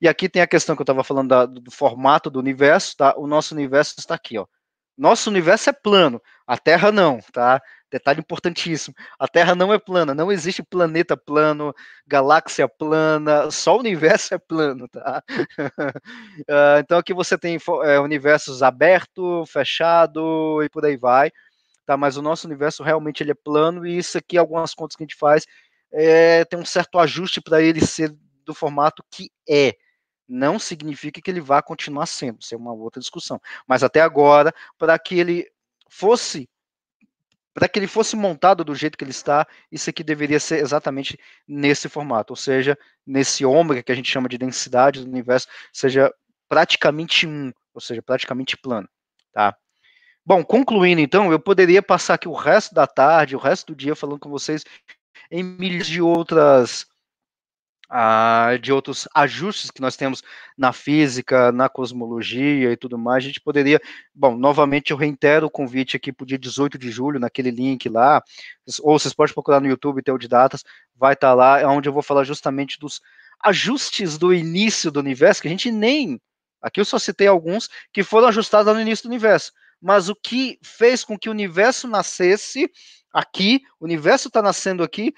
E aqui tem a questão que eu estava falando da, do, do formato do universo, tá? O nosso universo está aqui, ó. Nosso universo é plano, a Terra não, tá? Detalhe importantíssimo. A Terra não é plana, não existe planeta plano, galáxia plana, só o universo é plano, tá? [laughs] Ah, então aqui você tem é, universos aberto, fechado e por aí vai, tá? Mas o nosso universo realmente ele é plano e isso aqui, algumas contas que a gente faz, é, tem um certo ajuste para ele ser do formato que é, não significa que ele vá continuar sendo, isso é uma outra discussão. Mas até agora, para que ele fosse para que ele fosse montado do jeito que ele está, isso aqui deveria ser exatamente nesse formato, ou seja, nesse ômega que a gente chama de densidade do universo, seja praticamente um, ou seja, praticamente plano, tá? Bom, concluindo então, eu poderia passar aqui o resto da tarde, o resto do dia falando com vocês em milhares de outras ah, de outros ajustes que nós temos na física, na cosmologia e tudo mais, a gente poderia. Bom, novamente eu reitero o convite aqui para o dia 18 de julho, naquele link lá, ou vocês podem procurar no YouTube, teu o de datas, vai estar tá lá, é onde eu vou falar justamente dos ajustes do início do universo, que a gente nem. Aqui eu só citei alguns que foram ajustados no início do universo. Mas o que fez com que o universo nascesse aqui, o universo está nascendo aqui,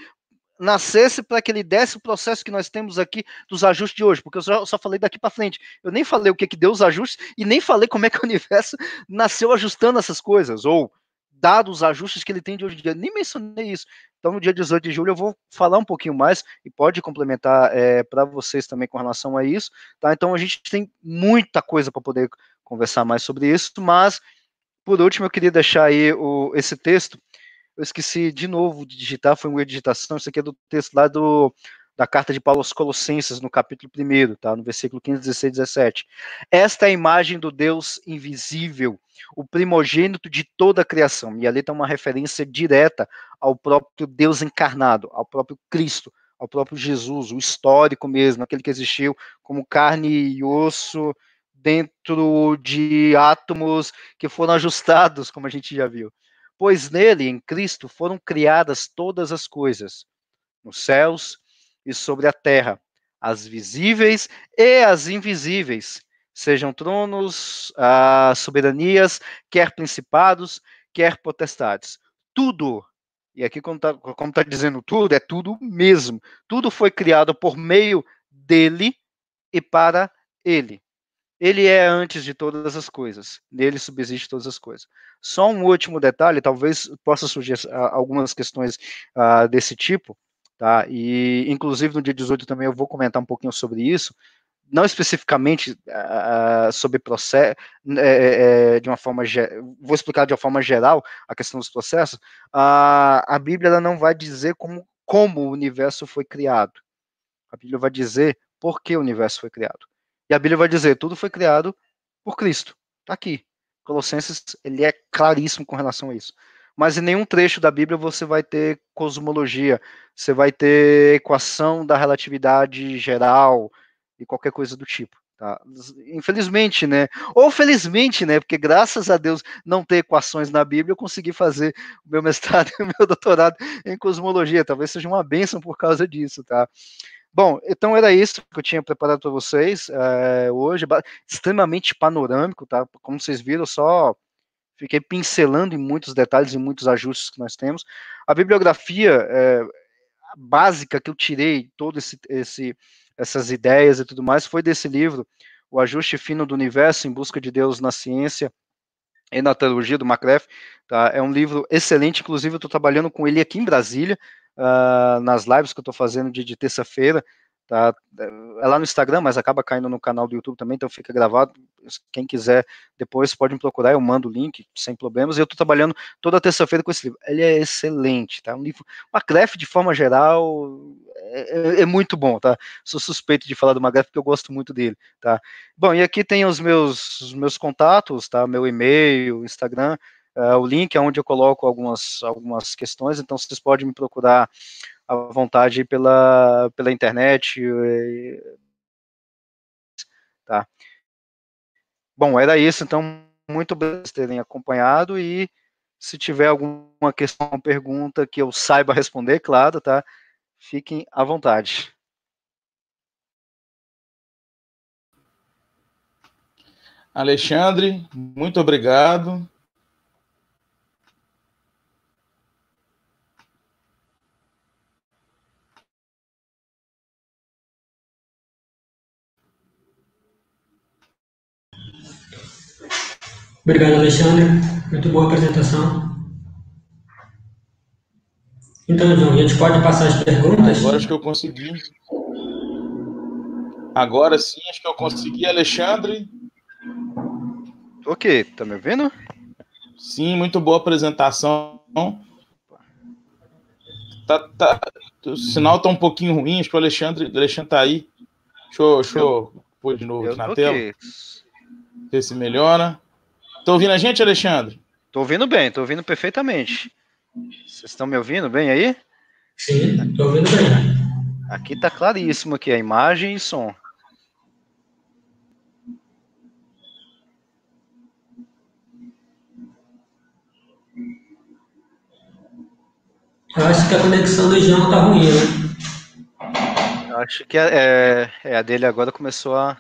nascesse para que ele desse o processo que nós temos aqui dos ajustes de hoje, porque eu só, só falei daqui para frente. Eu nem falei o que, que deu os ajustes e nem falei como é que o [laughs] universo nasceu ajustando essas coisas, ou dado os ajustes que ele tem de hoje em dia. Nem mencionei isso. Então, no dia 18 de julho, eu vou falar um pouquinho mais e pode complementar é, para vocês também com relação a isso. Tá? Então, a gente tem muita coisa para poder conversar mais sobre isso, mas, por último, eu queria deixar aí o, esse texto eu esqueci de novo de digitar, foi uma digitação, isso aqui é do texto lá do, da carta de Paulo aos Colossenses, no capítulo 1, tá? no versículo 15, 16, 17. Esta é a imagem do Deus invisível, o primogênito de toda a criação. E ali está uma referência direta ao próprio Deus encarnado, ao próprio Cristo, ao próprio Jesus, o histórico mesmo, aquele que existiu como carne e osso dentro de átomos que foram ajustados, como a gente já viu pois nele, em Cristo, foram criadas todas as coisas, nos céus e sobre a terra, as visíveis e as invisíveis, sejam tronos, ah, soberanias, quer principados, quer potestades. Tudo, e aqui, como está tá dizendo tudo, é tudo mesmo. Tudo foi criado por meio dele e para ele. Ele é antes de todas as coisas. Nele subsiste todas as coisas. Só um último detalhe, talvez possa surgir algumas questões uh, desse tipo, tá? E inclusive no dia 18 também eu vou comentar um pouquinho sobre isso, não especificamente uh, sobre processo, é, é, é, de uma forma, vou explicar de uma forma geral a questão dos processos, uh, a Bíblia ela não vai dizer como, como o universo foi criado. A Bíblia vai dizer por que o universo foi criado. E a Bíblia vai dizer, tudo foi criado por Cristo. Está aqui. Colossenses, ele é claríssimo com relação a isso. Mas em nenhum trecho da Bíblia você vai ter cosmologia, você vai ter equação da relatividade geral e qualquer coisa do tipo. Tá? Infelizmente, né? Ou felizmente, né? Porque graças a Deus não ter equações na Bíblia, eu consegui fazer o meu mestrado [laughs] e o meu doutorado em cosmologia. Talvez seja uma bênção por causa disso, tá? Bom, então era isso que eu tinha preparado para vocês é, hoje, extremamente panorâmico, tá? Como vocês viram, só fiquei pincelando em muitos detalhes e muitos ajustes que nós temos. A bibliografia é, básica que eu tirei todo esse, esse essas ideias e tudo mais foi desse livro, O Ajuste Fino do Universo em Busca de Deus na Ciência e na Teologia do Macref. Tá? É um livro excelente, inclusive eu estou trabalhando com ele aqui em Brasília uh, nas lives que eu estou fazendo de, de terça-feira. Tá? É, é lá no Instagram, mas acaba caindo no canal do YouTube também, então fica gravado. Quem quiser depois pode me procurar, eu mando o link, sem problemas. eu estou trabalhando toda terça-feira com esse livro. Ele é excelente, tá? É um livro, Macref, de forma geral, é, é, é, muito bom, tá? Sou suspeito de falar do Macref, porque eu gosto muito dele, tá? Bom, e aqui tem os meus, os meus contatos, tá? Meu e-mail, Instagram, uh, o link é onde eu coloco algumas, algumas questões, então vocês podem me procurar à vontade pela, pela internet. Eh, tá? Bom, era isso, então muito obrigado por terem acompanhado e se tiver alguma questão, pergunta que eu saiba responder, claro, tá? Fiquem à vontade. Alexandre, muito obrigado. Obrigado, Alexandre. Muito boa apresentação. Então, João, a gente pode passar as perguntas? Ah, agora acho que eu consegui. Agora sim, acho que eu consegui, Alexandre. Ok, tá me ouvindo? Sim, muito boa apresentação. Tá, tá, o sinal tá um pouquinho ruim, acho que o Alexandre, o Alexandre tá aí. Deixa eu, deixa eu pôr de novo eu aqui na tela. Ver se melhora. Tô tá ouvindo a gente, Alexandre? Tô ouvindo bem, tô ouvindo perfeitamente. Vocês estão me ouvindo bem aí? Sim, tô ouvindo bem. Aqui tá claríssimo aqui a é imagem e som. Acho que a conexão do João tá ruim, né? Acho que é, é, é, a dele agora começou a,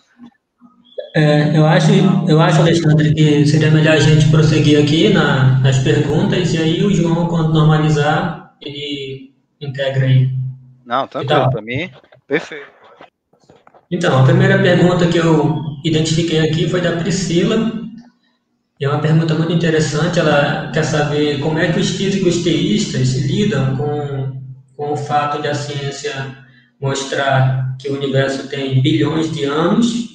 é, eu, acho, eu acho, Alexandre, que seria melhor a gente prosseguir aqui na, nas perguntas e aí o João, quando normalizar, ele integra aí. Não, então, tranquilo, para mim, perfeito. Então, a primeira pergunta que eu identifiquei aqui foi da Priscila. É uma pergunta muito interessante. Ela quer saber como é que os físicos teístas lidam com, com o fato de a ciência mostrar que o universo tem bilhões de anos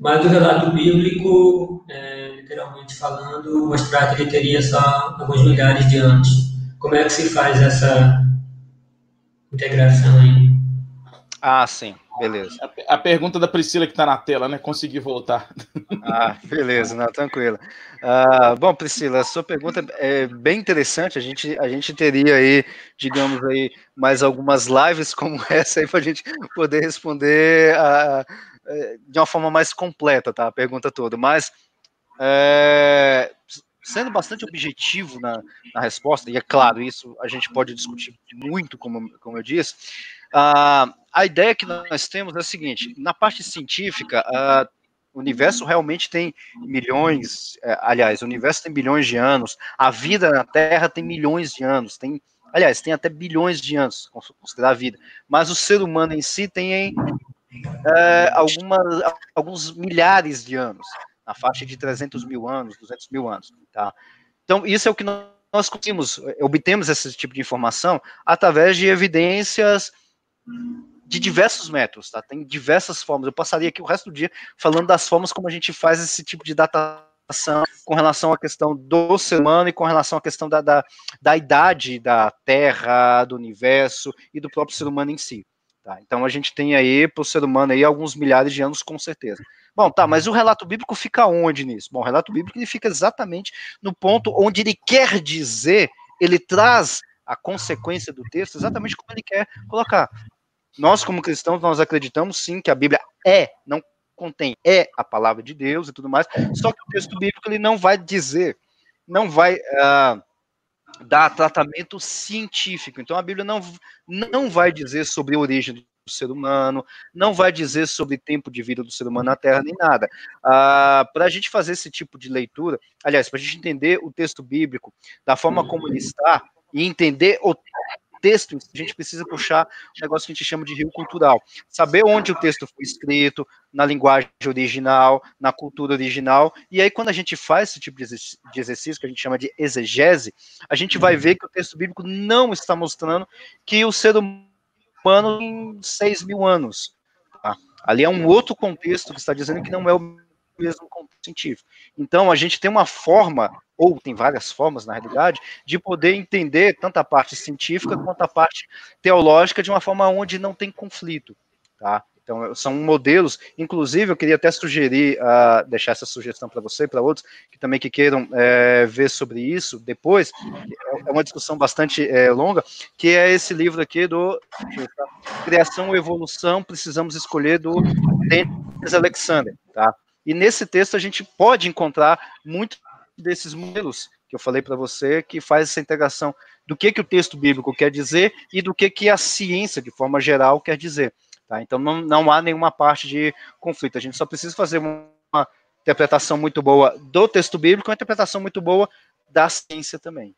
mas o relato bíblico, é, literalmente falando, mostrar que ele teria só alguns milhares de anos. Como é que se faz essa integração aí? Ah, sim, beleza. A, pergunta da Priscila que está na tela, né? Consegui voltar. Ah, beleza, não, tranquilo. Ah, bom, Priscila, a sua pergunta é bem interessante. A gente, a gente teria aí, digamos aí, mais algumas lives como [laughs] essa aí para a gente poder responder a é, de uma forma mais completa, tá? A pergunta toda, mas é, sendo bastante objetivo na, na, resposta, e é claro, isso a gente pode discutir muito, como, como eu disse, uh, a ideia que nós temos é a seguinte: na parte científica, uh, o universo realmente tem milhões, é, aliás, o universo tem bilhões de anos, a vida na Terra tem milhões de anos, tem, aliás, tem até bilhões de anos, considerar a vida, mas o ser humano em si tem é, algumas, alguns milhares de anos, na faixa de 300 mil anos, 200 mil anos. Tá? Então, isso é o que nós conseguimos, eh, obtemos esse tipo de informação através de evidências de diversos métodos, tá? Tem diversas formas. Eu passaria aqui o resto do dia falando das formas como a gente faz esse tipo de datação com relação à questão do ser humano e com relação à questão da, da, da idade da Terra, do universo e do próprio ser humano em si. Tá? Então a gente tem aí para o ser humano aí alguns milhares de anos com certeza. Bom, tá, mas o relato bíblico fica onde nisso? Bom, o relato bíblico ele fica exatamente no ponto onde ele quer dizer, ele traz a consequência do texto exatamente como ele quer colocar. Nós, como cristãos, nós acreditamos sim que a Bíblia é, não contém, é a palavra de Deus e tudo mais, só que o texto bíblico ele não vai dizer, não vai. Uh, dá tratamento científico. Então a Bíblia não, não vai dizer sobre a origem do ser humano, não vai dizer sobre tempo de vida do ser humano na Terra, nem nada. Ah, para a gente fazer esse tipo de leitura, aliás, para a gente entender o texto bíblico da forma como ele está e entender o texto, a gente precisa puxar um negócio que a gente chama de rio cultural. Saber onde o texto foi escrito, na linguagem original, na cultura original. E aí, quando a gente faz esse tipo de exercício, que a gente chama de exegese, a gente vai uhum. ver que o texto bíblico não está mostrando que o ser humano em 6 mil anos. Tá? Ali é um uhum. outro contexto que está dizendo que não é o mesmo campo científico. Então, a gente tem uma forma, ou tem várias formas, na realidade, de poder entender tanto a parte científica quanto a parte teológica de uma forma onde não tem conflito, tá? Então, são modelos, inclusive, eu queria até sugerir, uh, deixar essa sugestão para você e para outros que também que queiram é, ver sobre isso depois, é, é uma discussão bastante é, longa, que é esse livro aqui do Criação e Evolução, Precisamos Escolher, do Alexander, tá? E nesse texto a gente pode encontrar muito desses modelos que eu falei para você, que faz essa integração do que, que o texto bíblico quer dizer e do que, que a ciência, de forma geral, quer dizer. Tá? Então, não, não há nenhuma parte de conflito. A gente só precisa fazer uma interpretação muito boa do texto bíblico e uma interpretação muito boa da ciência também.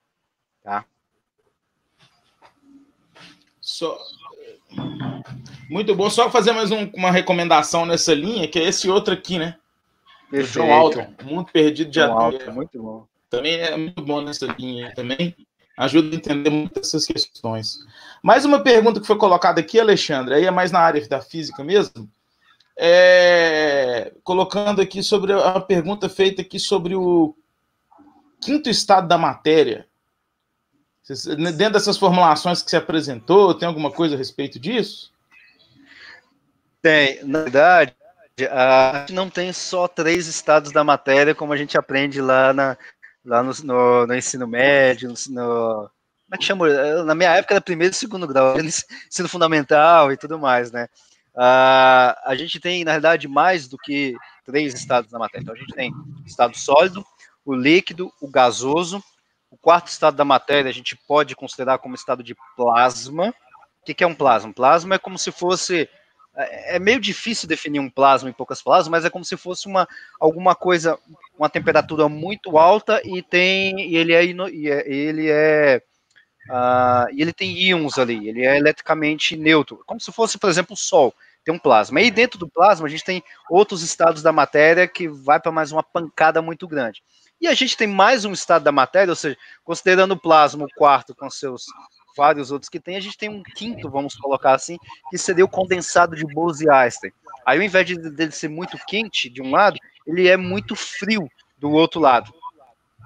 Tá? Muito bom. Só fazer mais um, uma recomendação nessa linha, que é esse outro aqui, né? Perfeito. João Alto, muito perdido de João ator. muito bom. Também é muito bom nessa linha também. Ajuda a entender muitas essas questões. Mais uma pergunta que foi colocada aqui, Alexandre, aí é mais na área da física mesmo. É... colocando aqui sobre a pergunta feita aqui sobre o quinto estado da matéria. Dentro dessas formulações que se apresentou, tem alguma coisa a respeito disso? Tem. Na verdade, a gente não tem só três estados da matéria, como a gente aprende lá, na, lá no, no, no ensino médio, no, no, como é que chama? Na minha época era primeiro e segundo grau, [laughs] ensino fundamental e tudo mais, né? a gente tem, na verdade, mais do que três estados da matéria. Então, a gente tem o estado sólido, o líquido, o gasoso. O quarto estado da matéria a gente pode considerar como estado de plasma. O que é um plasma? Plasma é como se fosse é, é meio difícil definir um plasma em poucas palavras, mas é como se fosse uma alguma coisa, uma temperatura muito alta e tem e ele é, é ele é uh, ele tem íons ali, ele é eletricamente neutro, como se fosse, por exemplo, o Sol, tem um plasma. E dentro do plasma a gente tem outros estados da matéria que vai para mais uma pancada muito grande. E a gente tem mais um estado da matéria, ou seja, considerando o plasma, o quarto com seus vários outros que tem, a gente tem um quinto, vamos colocar assim, que seria o condensado de Bose e Einstein. Aí, ao invés de, dele ser muito quente de um lado, ele é muito frio do outro lado.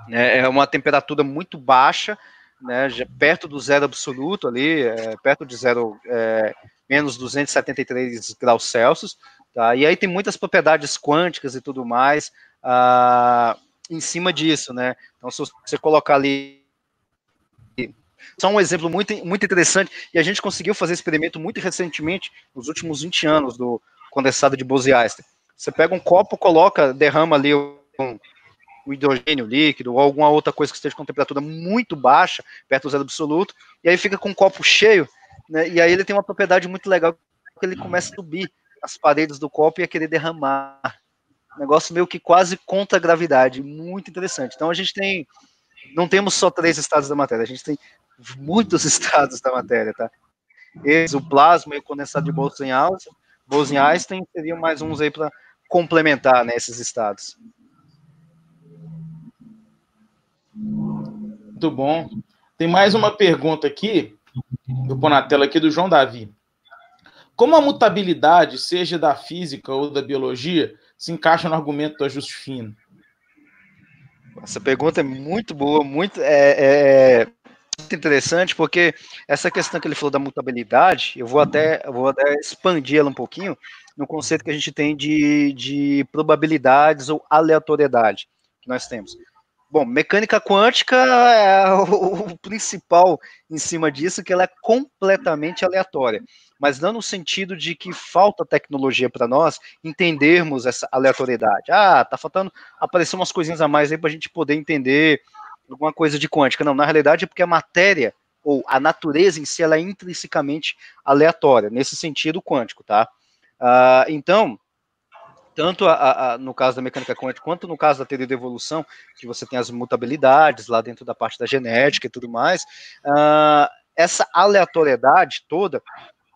Né? É uma temperatura muito baixa, né, já perto do zero absoluto ali, é, perto de zero, é, menos 273 graus Celsius. Tá? E aí tem muitas propriedades quânticas e tudo mais ah, em cima disso, né? Então, se você colocar ali são um exemplo muito, muito interessante, e a gente conseguiu fazer experimento muito recentemente, nos últimos 20 anos, do condensado de Bose-Einstein. Você pega um copo, coloca, derrama ali um, um hidrogênio líquido ou alguma outra coisa que esteja com temperatura muito baixa, perto do zero absoluto, e aí fica com um copo cheio, né, e aí ele tem uma propriedade muito legal, que ele começa a subir as paredes do copo e a querer derramar. Um negócio meio que quase contra a gravidade, muito interessante. Então a gente tem não temos só três estados da matéria, a gente tem muitos [laughs] estados da matéria, tá? exo o plasma e o condensado de bose einstein Boltzmann-Einstein seriam mais uns aí para complementar né, esses estados. Muito bom. Tem mais uma pergunta aqui, Vou pôr na tela aqui do João Davi. Como a mutabilidade, seja da física ou da biologia, se encaixa no argumento da fino? Essa pergunta é muito boa, muito é, é, é interessante, porque essa questão que ele falou da mutabilidade, eu vou até, eu vou até expandir ela um pouquinho no conceito que a gente tem de, de probabilidades ou aleatoriedade que nós temos. Bom, mecânica quântica é o principal em cima disso, que ela é completamente aleatória, mas não no sentido de que falta tecnologia para nós entendermos essa aleatoriedade. Ah, tá faltando aparecer umas coisinhas a mais aí para a gente poder entender alguma coisa de quântica. Não, na realidade é porque a matéria ou a natureza em si ela é intrinsecamente aleatória, nesse sentido quântico, tá? Uh, então, tanto a, a, no caso da mecânica quântica quanto no caso da teoria da evolução, que você tem as mutabilidades lá dentro da parte da genética e tudo mais, uh, essa aleatoriedade toda,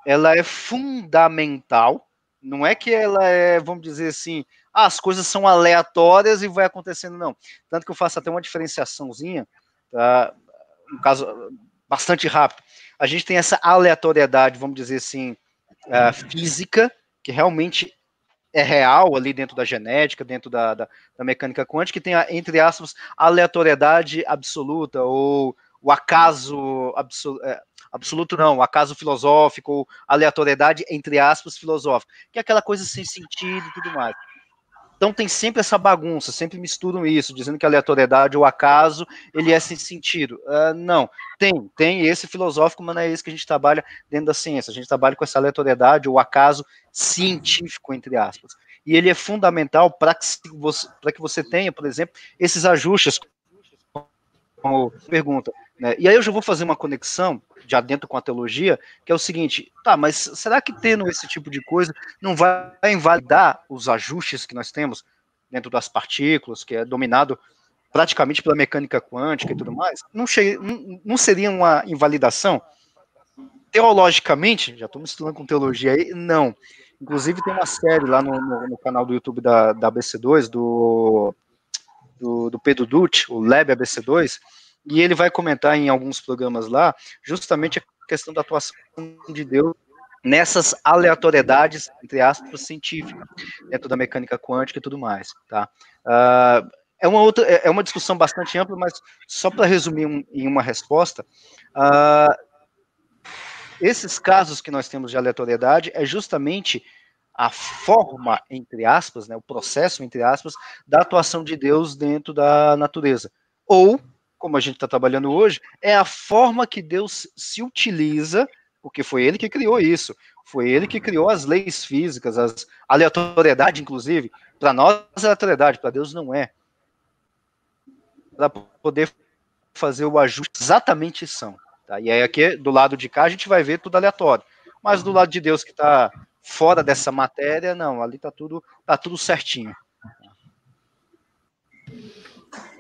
ela é fundamental. Não é que ela é, vamos dizer assim, ah, as coisas são aleatórias e vai acontecendo, não. Tanto que eu faço até uma diferenciaçãozinha, tá? um caso bastante rápido. A gente tem essa aleatoriedade, vamos dizer assim, uh, física, que realmente é real ali dentro da genética, dentro da, da, da mecânica quântica, que tem, a, entre aspas, aleatoriedade absoluta, ou o acaso absoluto, é, absoluto não, o acaso filosófico, ou aleatoriedade, entre aspas, filosófica, que é aquela coisa sem sentido e tudo mais. Então tem sempre essa bagunça, sempre misturam isso, dizendo que a aleatoriedade ou acaso ele é sem sentido. Uh, não, tem, tem esse filosófico, mas não é esse que a gente trabalha dentro da ciência. A gente trabalha com essa aleatoriedade ou acaso científico, entre aspas. E ele é fundamental para que, que você tenha, por exemplo, esses ajustes, como pergunta. Né? E aí eu já vou fazer uma conexão já dentro com a teologia, que é o seguinte: tá, mas será que tendo esse tipo de coisa não vai invalidar os ajustes que nós temos dentro das partículas, que é dominado praticamente pela mecânica quântica e tudo mais? Não, cheguei, não, não seria uma invalidação? Teologicamente, já estou misturando com teologia aí, não. Inclusive tem uma série lá no, no, no canal do YouTube da, da ABC2, do do, do Pedro Dutti, o Lab ABC2, e ele vai comentar em alguns programas lá justamente a questão da atuação de Deus nessas aleatoriedades, entre aspas, científicas, dentro da mecânica quântica e tudo mais, tá? Uh, é uma, outra, é, é uma discussão bastante ampla, mas só para resumir um, em uma resposta, uh, esses casos que nós temos de aleatoriedade é justamente a forma, entre aspas, né, o processo, entre aspas, da atuação de Deus dentro da natureza. Ou, como a gente está trabalhando hoje, é a forma que Deus se utiliza, porque foi ele que criou isso, foi ele que criou as leis físicas, as aleatoriedade, inclusive. Para nós, é aleatoriedade, para Deus não é. Para poder fazer o ajuste exatamente são. Tá? E aí aqui do lado de cá a gente vai ver tudo aleatório. Mas do lado de Deus que está fora dessa matéria, não, ali tá tudo, tá tudo certinho.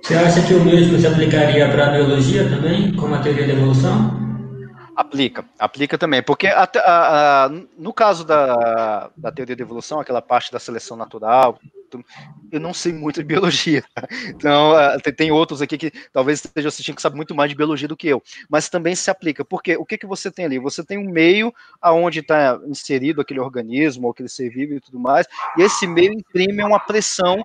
Você acha que o mesmo se aplicaria para a biologia também, como a teoria da evolução? Aplica, aplica também, porque a, a, a, no caso da, da teoria da evolução, aquela parte da seleção natural, eu não sei muito de biologia. [laughs] Tá? Então, ah, tem outros aqui que talvez esteja assistindo que sabe muito mais de biologia do que eu. Mas também se aplica, porque o que, que você tem ali? Você tem um meio aonde está inserido aquele organismo, aquele ser vivo e tudo mais, e esse meio imprime uma pressão,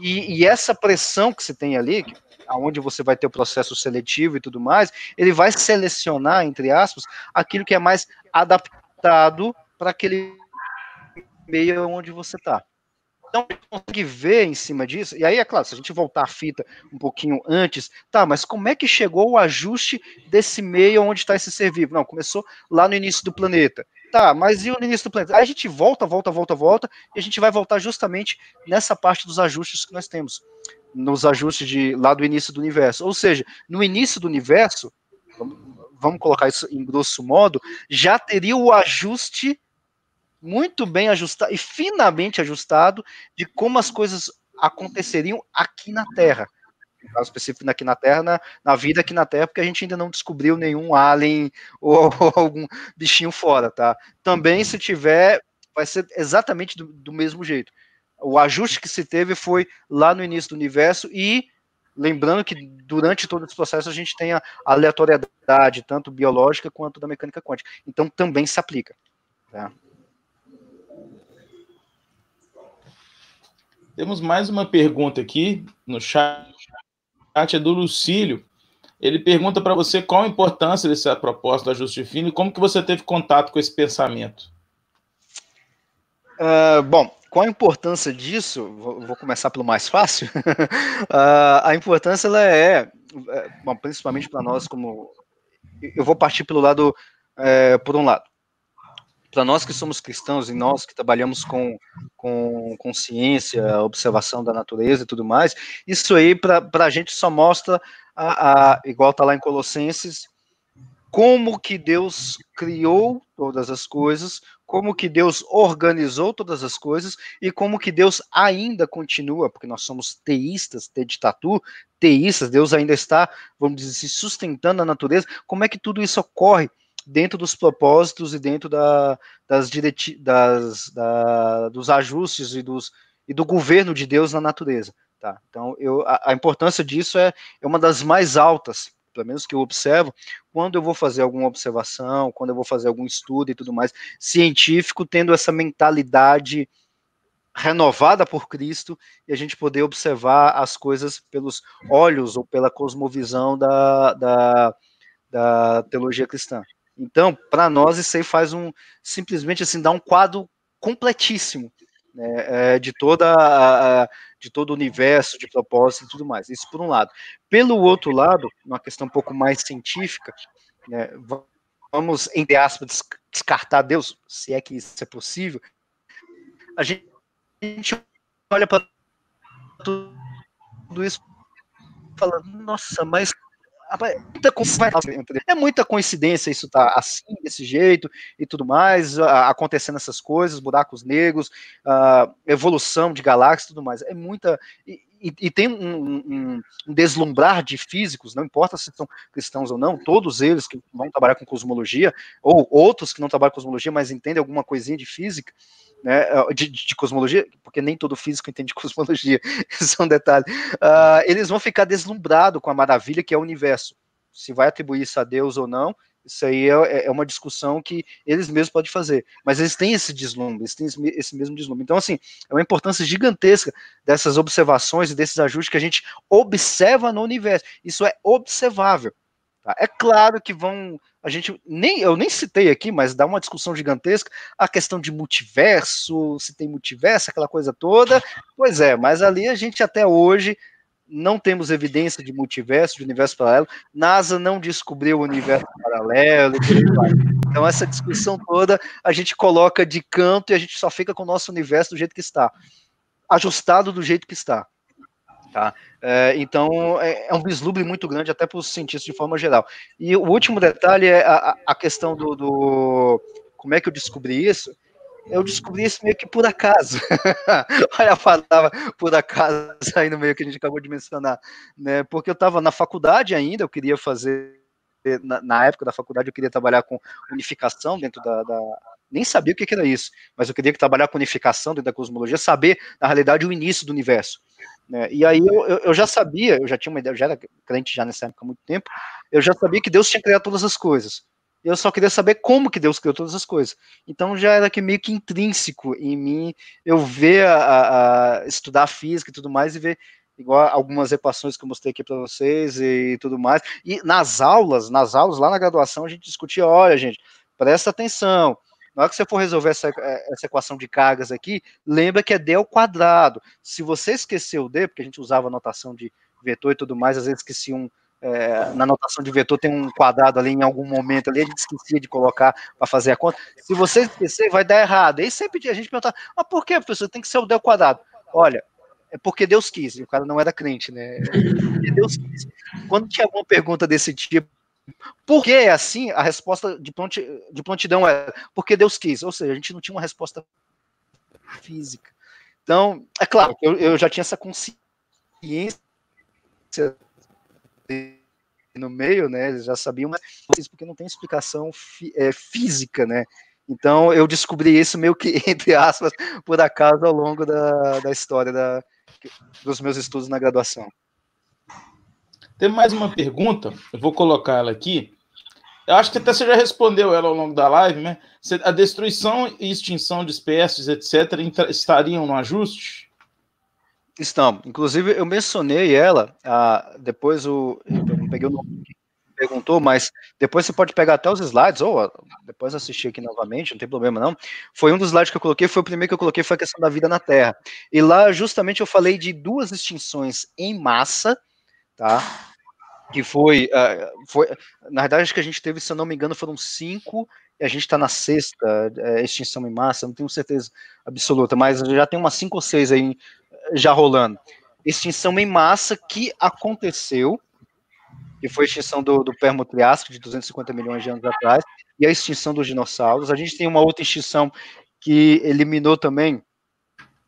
e, e essa pressão que você tem ali, aonde você vai ter o processo seletivo e tudo mais, ele vai selecionar, entre aspas, aquilo que é mais adaptado para aquele meio onde você está. Então, a gente consegue ver em cima disso, e aí, é claro, se a gente voltar a fita um pouquinho antes, tá, mas como é que chegou o ajuste desse meio onde está esse ser vivo? Não, começou lá no início do planeta. Tá, mas e o início do planeta? Aí a gente volta, volta, volta, volta, e a gente vai voltar justamente nessa parte dos ajustes que nós temos, nos ajustes de lá do início do universo. Ou seja, no início do universo, vamos colocar isso em grosso modo, já teria o ajuste muito bem ajustado e finamente ajustado de como as coisas aconteceriam aqui na Terra. No caso específico aqui na Terra, na, na vida aqui na Terra, porque a gente ainda não descobriu nenhum alien ou, [laughs] ou algum bichinho fora, tá? Também, se tiver, vai ser exatamente do, do mesmo jeito. O ajuste que se teve foi lá no início do universo e lembrando que durante todo esse processo a gente tem a aleatoriedade, tanto biológica quanto da mecânica quântica. Então também se aplica. Tá? Temos mais uma pergunta aqui no chat, é do Lucílio. Ele pergunta para você qual a importância dessa proposta da Justifino e como que você teve contato com esse pensamento. Uh, bom, qual a importância disso? Vou, começar pelo mais fácil. uh, [laughs] a importância ela é, é bom, principalmente para nós como eu vou partir pelo lado é, por um lado para nós que somos cristãos e nós que trabalhamos com, com, com ciência, observação da natureza e tudo mais, isso aí para a gente só mostra, a, a igual está lá em Colossenses, como que Deus criou todas as coisas, como que Deus organizou todas as coisas e como que Deus ainda continua, porque nós somos teístas, te-ditatu, teístas, Deus ainda está, vamos dizer, se assim, sustentando a natureza, como é que tudo isso ocorre? dentro dos propósitos e dentro da, das direti das, da, dos ajustes e, dos, e do governo de Deus na natureza. Tá? Então, eu, a, a importância disso é, é uma das mais altas, pelo menos que eu observo, quando eu vou fazer alguma observação, quando eu vou fazer algum estudo e tudo mais, científico, tendo essa mentalidade renovada por Cristo e a gente poder observar as coisas pelos olhos ou pela cosmovisão da, da, da teologia cristã. Então, para nós, isso aí faz um simplesmente assim, dá um quadro completíssimo né, eh, de toda a, de todo o universo de propósito e tudo mais. Isso por um lado. Pelo outro lado, uma questão um pouco mais científica, né, vamos entre aspas descartar Deus, se é que isso é possível. A gente, a gente olha para tudo isso falando, nossa, mas é muita coincidência isso tá assim, desse jeito e tudo mais, acontecendo essas coisas, buracos negros, ah, evolução de galáxias e tudo mais. É muita e, tem um, um, deslumbrar de físicos, não importa se são cristãos ou não, todos eles que vão trabalhar com cosmologia, ou outros que não trabalham com cosmologia, mas entendem alguma coisinha de física, né, eh, de, de cosmologia, porque nem todo físico entende [laughs] cosmologia, isso é um detalhe, uh, eles vão ficar deslumbrados com a maravilha que é o universo. Se vai atribuir isso a Deus ou não, isso aí é, é, é, uma discussão que eles mesmos podem fazer. Mas eles têm esse deslumbre, eles têm esse mesmo deslumbre. Então, assim, é uma importância gigantesca dessas observações e desses ajustes que a gente observa no universo. Isso é observável. Tá? É claro que vão. A gente nem eu nem citei aqui, mas dá uma discussão gigantesca a questão de multiverso, se tem multiverso, aquela coisa toda. Pois é, mas ali a gente até hoje não temos evidência de multiverso, de universo paralelo. NASA não descobriu o universo paralelo. Então, essa discussão toda a gente coloca de canto e a gente só fica com o nosso universo do jeito que está, ajustado do jeito que está. Tá? É, então, é, é, um vislumbre muito grande, até para os cientistas de forma geral. E o último detalhe é a, a questão do, do. Como é que eu descobri isso? eu descobri isso meio que por acaso. [laughs] Olha a palavra por acaso aí no meio que a gente acabou de mencionar, né? Porque eu estava na faculdade ainda, eu queria fazer na, época da faculdade eu queria trabalhar com unificação dentro da, da nem sabia o que, que era isso, mas eu queria trabalhar com unificação dentro da cosmologia, saber na realidade o início do universo. Né? E aí eu, eu já sabia, eu já tinha uma ideia, eu já era crente já nessa época há muito tempo, eu já sabia que Deus tinha criado todas as coisas. Eu só queria saber como que Deus criou todas as coisas. Então já era que meio que intrínseco em mim eu ver a, a, a estudar física e tudo mais e ver igual algumas equações que eu mostrei aqui para vocês e, tudo mais. E nas aulas, nas aulas lá na graduação a gente discutia, olha gente, presta atenção. Na hora que você for resolver essa, é, essa equação de cargas aqui, lembra que é d ao quadrado. Se você esqueceu o d, porque a gente usava a notação de vetor e tudo mais, às vezes esquecia um é, na notação de vetor tem um quadrado ali em algum momento ali, a gente esquecia de colocar para fazer a conta. Se você esquecer, vai dar errado. E sempre a gente pergunta, mas ah, por que, professor? Tem que ser o del quadrado. Olha, é porque Deus quis, o cara não era crente, né? É Deus quis. Quando tinha alguma pergunta desse tipo, por que é assim? A resposta de, pronti, de prontidão era porque Deus quis. Ou seja, a gente não tinha uma resposta física. Então, é claro, eu, eu já tinha essa consciência no meio, né? Eles já sabiam, mas porque não tem explicação é, física, né? Então eu descobri isso meio que, [laughs] entre aspas, por acaso ao longo da, da história da, dos meus estudos na graduação. Tem mais uma pergunta, eu vou colocar ela aqui. Eu acho que até você já respondeu ela ao longo da live, né? A destruição e extinção de espécies, etc., estariam no ajuste? Estamos. Inclusive, eu mencionei ela, ah, depois o. Eu peguei o nome que perguntou, mas depois você pode pegar até os slides, ou depois assistir aqui novamente, não tem problema não. Foi um dos slides que eu coloquei, foi o primeiro que eu coloquei, foi a questão da vida na Terra. E lá, justamente, eu falei de duas extinções em massa, tá? Que foi. Ah, foi na verdade, acho que a gente teve, se eu não me engano, foram cinco a gente está na sexta é, extinção em massa, não tenho certeza absoluta, mas já tem umas cinco ou seis aí já rolando. Extinção em massa que aconteceu, que foi a extinção do, do Permo-Triássico de 250 milhões de anos atrás, e a extinção dos dinossauros. A gente tem uma outra extinção que eliminou também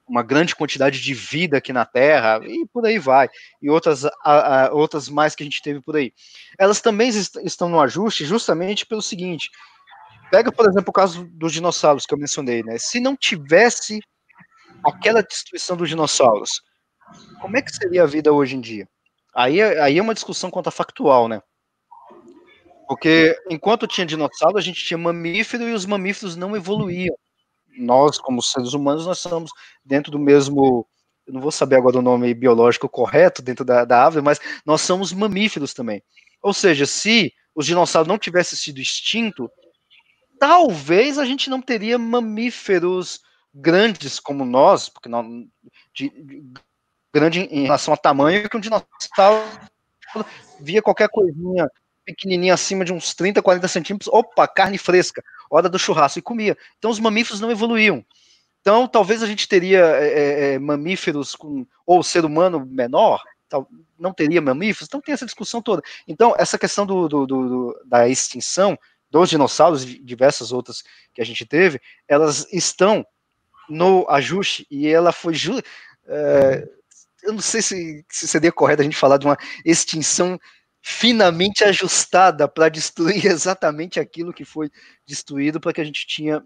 uma grande quantidade de vida aqui na Terra, e por aí vai, e outras, a, a, outras mais que a gente teve por aí. Elas também est estão no ajuste justamente pelo seguinte: pega, por exemplo, o caso dos dinossauros que eu mencionei, né? Se não tivesse aquela destruição dos dinossauros, como é que seria a vida hoje em dia? Aí, é, aí é uma discussão contrafactual, né? Porque enquanto tinha dinossauro, a gente tinha mamífero e os mamíferos não evoluíam. Nós, como seres humanos, nós estamos dentro do mesmo. Eu não vou saber agora o nome biológico correto dentro da, da árvore, mas nós somos mamíferos também. Ou seja, se os dinossauros não tivessem sido extintos, talvez a gente não teria mamíferos grandes como nós, porque nós, de, de, grande em relação a tamanho, que um dinossauro via qualquer coisinha pequenininha acima de uns 30, 40 centímetros, opa, carne fresca, hora do churrasco, e comia. Então os mamíferos não evoluíam. Então talvez a gente teria é, é, é, mamíferos com, ou ser humano menor, tal, não teria mamíferos, então tem essa discussão toda. Então essa questão do, do, do, da extinção dos dinossauros e diversas outras que a gente teve, elas estão no ajuste e ela foi. Ju, é, eu não sei se, se seria correto a gente falar de uma extinção finamente ajustada para destruir [laughs] exatamente aquilo que foi destruído para que a gente tinha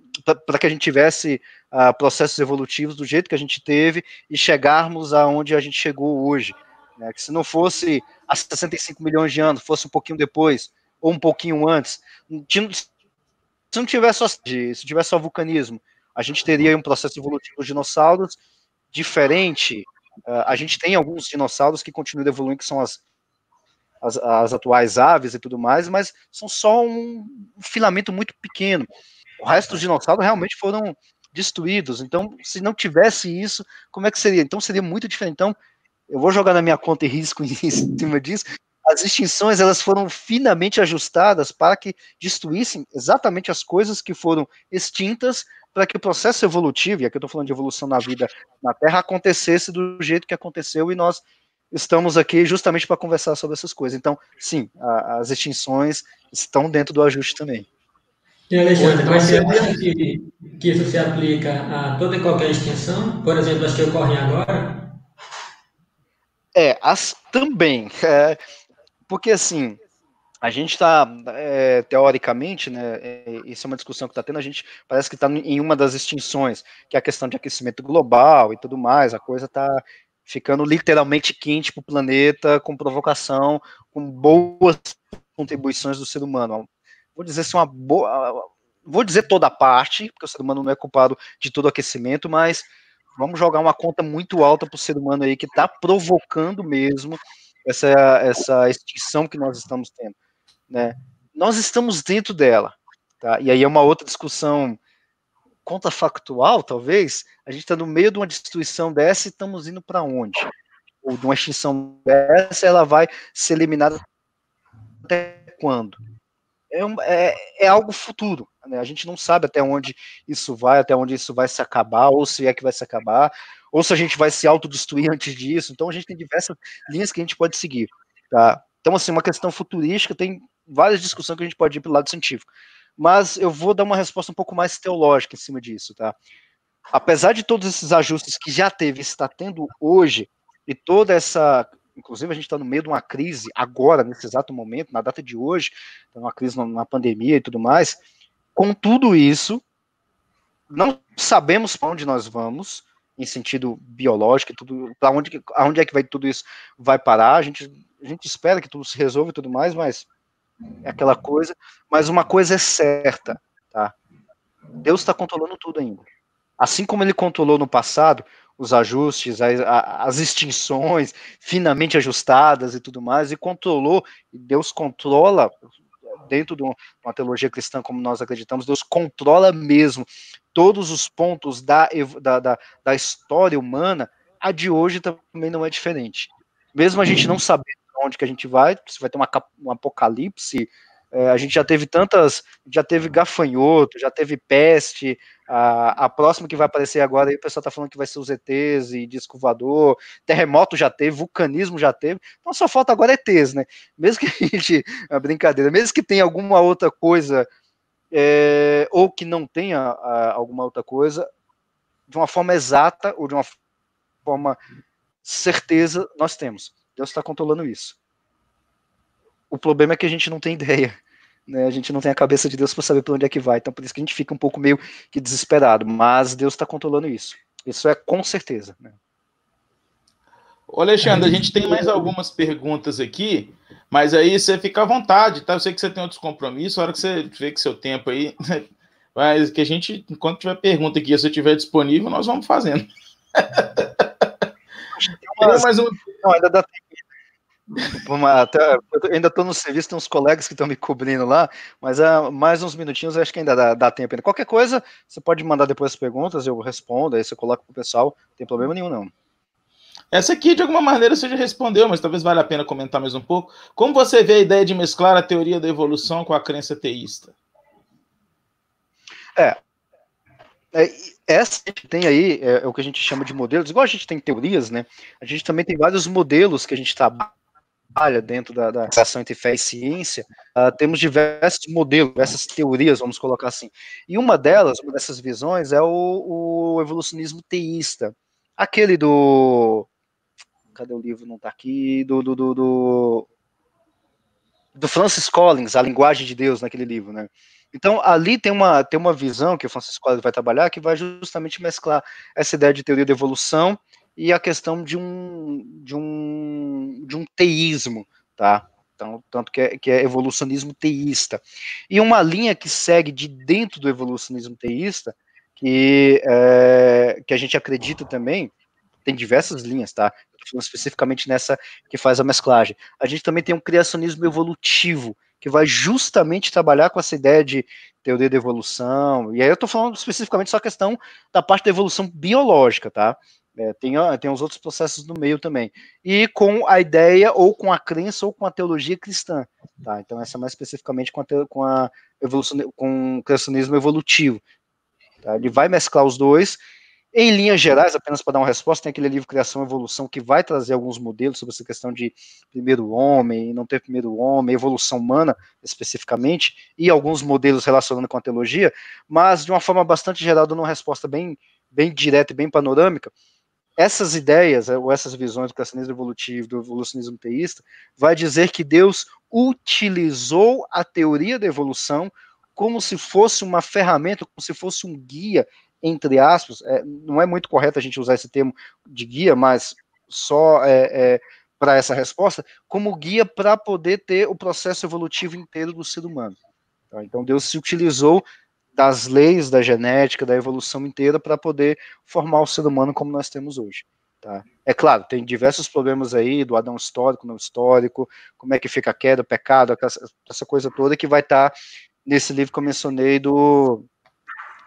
para que a gente tivesse uh, processos evolutivos do jeito que a gente teve e chegarmos aonde a gente chegou hoje né? que se não fosse há 65 milhões de anos fosse um pouquinho depois ou um pouquinho antes se não tivesse só se tivesse só vulcanismo a gente teria um processo evolutivo dos dinossauros diferente. Uh, a gente tem alguns dinossauros que continuam evoluindo, que são as, as, as, atuais aves e tudo mais, mas são só um filamento muito pequeno. O resto dos dinossauros realmente foram destruídos. Então, se não tivesse isso, como é que seria? Então, seria muito diferente. Então, eu vou jogar na minha conta e risco [laughs] em cima disso. As extinções elas foram finamente ajustadas para que destruíssem exatamente as coisas que foram extintas para que o processo evolutivo, e aqui eu estou falando de evolução na vida na Terra, acontecesse do jeito que aconteceu e nós estamos aqui justamente para conversar sobre essas coisas. Então, sim, a, as extinções estão dentro do ajuste também. E Alexandre, mas você acha que, que isso se aplica a toda e qualquer extinção? Por exemplo, as que ocorrem agora? É, as também. É, porque assim, a gente está, é, eh, teoricamente, né, é, isso é uma discussão que está tendo, a gente parece que está em uma das extinções, que é a questão de aquecimento global e tudo mais, a coisa está ficando literalmente quente para o planeta, com provocação, com boas contribuições do ser humano. Vou dizer se assim, uma boa. Vou dizer toda a parte, porque o ser humano não é culpado de todo o aquecimento, mas vamos jogar uma conta muito alta para o ser humano aí que está provocando mesmo essa, essa extinção que nós estamos tendo né? Nós estamos dentro dela, tá? E aí é uma outra discussão contrafactual, talvez. A gente está no meio de uma destruição dessa e estamos indo para onde? Ou de uma extinção dessa, ela vai ser eliminada até quando? É, um, é, é, algo futuro. Né? A gente não sabe até onde isso vai, até onde isso vai se acabar, ou se é que vai se acabar, ou se a gente vai se autodestruir antes disso. Então a gente tem diversas linhas que a gente pode seguir. Tá? Então, assim, uma questão futurística tem várias discussões que a gente pode ir pelo lado científico. Mas eu vou dar uma resposta um pouco mais teológica em cima disso, tá? Apesar de todos esses ajustes que já teve, está tendo hoje, e toda essa. Inclusive, a gente está no meio de uma crise agora, nesse exato momento, na data de hoje, tá uma crise na pandemia e tudo mais. Com tudo isso, não sabemos para onde nós vamos, em sentido biológico, tudo, para onde, aonde é que vai tudo isso vai parar. A gente, a gente espera que tudo se resolva e tudo mais, mas é aquela coisa, mas uma coisa é certa, tá? Deus está controlando tudo ainda. Assim como ele controlou no passado os ajustes, as extinções finamente ajustadas e tudo mais, e controlou, e Deus controla, dentro de uma teologia cristã como nós acreditamos, Deus controla mesmo todos os pontos da, da, da, da história humana, a de hoje também não é diferente. Mesmo a gente não sabendo onde que a gente vai, se vai ter uma, um apocalipse. É, a gente já teve tantas, já teve gafanhoto, já teve peste. A, a próxima que vai aparecer agora, aí o pessoal tá falando que vai ser os ETs e disco voador, terremoto já teve, vulcanismo já teve. Então só falta agora ETs, né? Mesmo que a gente. [laughs] É brincadeira, mesmo que tenha alguma outra coisa. É, ou que não tenha a, alguma outra coisa, de uma forma exata ou de uma forma certeza, nós temos. Deus está controlando isso. O problema é que a gente não tem ideia. Né? A gente não tem a cabeça de Deus para saber para onde é que vai. Então, por isso que a gente fica um pouco meio que desesperado. Mas Deus está controlando isso. Isso é com certeza. Né? Ô Alexandre, a gente tem mais algumas perguntas aqui, mas aí você fica à vontade, tá? Eu sei que você tem outros compromissos, a hora que você vê que seu tempo aí. [laughs] Mas que a gente, enquanto tiver pergunta aqui, se tiver disponível, nós vamos fazendo. mais uma... Não, ainda dá tempo uma, até, ainda estou no serviço, tem uns colegas que estão me cobrindo lá, mas uh, mais uns minutinhos acho que ainda dá, dá tempo. Ainda. Qualquer coisa, você pode mandar depois as perguntas, eu respondo, aí você coloca para o pessoal, não tem problema nenhum, não. Essa aqui, de alguma maneira, você já respondeu, mas talvez valha a pena comentar mais um pouco. Como você vê a ideia de mesclar a teoria da evolução com a crença teísta? É. é essa a gente tem aí é, é o que a gente chama de modelos. Igual a gente tem teorias, né? A gente também tem vários modelos que a gente trabalha dentro da, da relação entre fé e ciência, uh, temos diversos modelos, diversas teorias, vamos colocar assim. E uma delas, uma dessas visões, é o, o evolucionismo teísta. Aquele do. Cadê o livro? Não está aqui. Do, do, do, do, do Francis Collins, A Linguagem de Deus, naquele livro, né? Então, ali tem uma, tem uma visão que o Francisco Collins vai trabalhar que vai justamente mesclar essa ideia de teoria da evolução e a questão de um, de um, de um teísmo, tá? Então, tanto que é, que é evolucionismo teísta. E uma linha que segue de dentro do evolucionismo teísta, que, é, que a gente acredita também, tem diversas linhas, tá? especificamente nessa que faz a mesclagem. A gente também tem um criacionismo evolutivo, que vai justamente trabalhar com essa ideia de teoria da evolução. E aí eu estou falando especificamente só a questão da parte da evolução biológica, tá? É, tem, tem os outros processos no meio também. E com a ideia, ou com a crença, ou com a teologia cristã. Tá? Então, essa é mais especificamente com, a, com, a evolução, com o criacionismo evolutivo. Tá? Ele vai mesclar os dois. Em linhas gerais, apenas para dar uma resposta, tem aquele livro Criação e Evolução que vai trazer alguns modelos sobre essa questão de primeiro homem, não ter primeiro homem, evolução humana especificamente, e alguns modelos relacionando com a teologia, mas de uma forma bastante geral, dando uma resposta bem, bem direta e bem panorâmica essas ideias, ou essas visões do criacionismo evolutivo, do evolucionismo teísta, vai dizer que Deus utilizou a teoria da evolução como se fosse uma ferramenta, como se fosse um guia, entre aspas. É, não é muito correto a gente usar esse termo de guia, mas só é, é, para essa resposta, como guia para poder ter o processo evolutivo inteiro do ser humano. Tá? Então, Deus se utilizou das leis da genética, da evolução inteira, para poder formar o ser humano como nós temos hoje. Tá? É claro, tem diversos problemas aí do Adão histórico, não histórico, como é que fica a queda, o pecado, essa coisa toda que vai estar tá nesse livro que eu mencionei do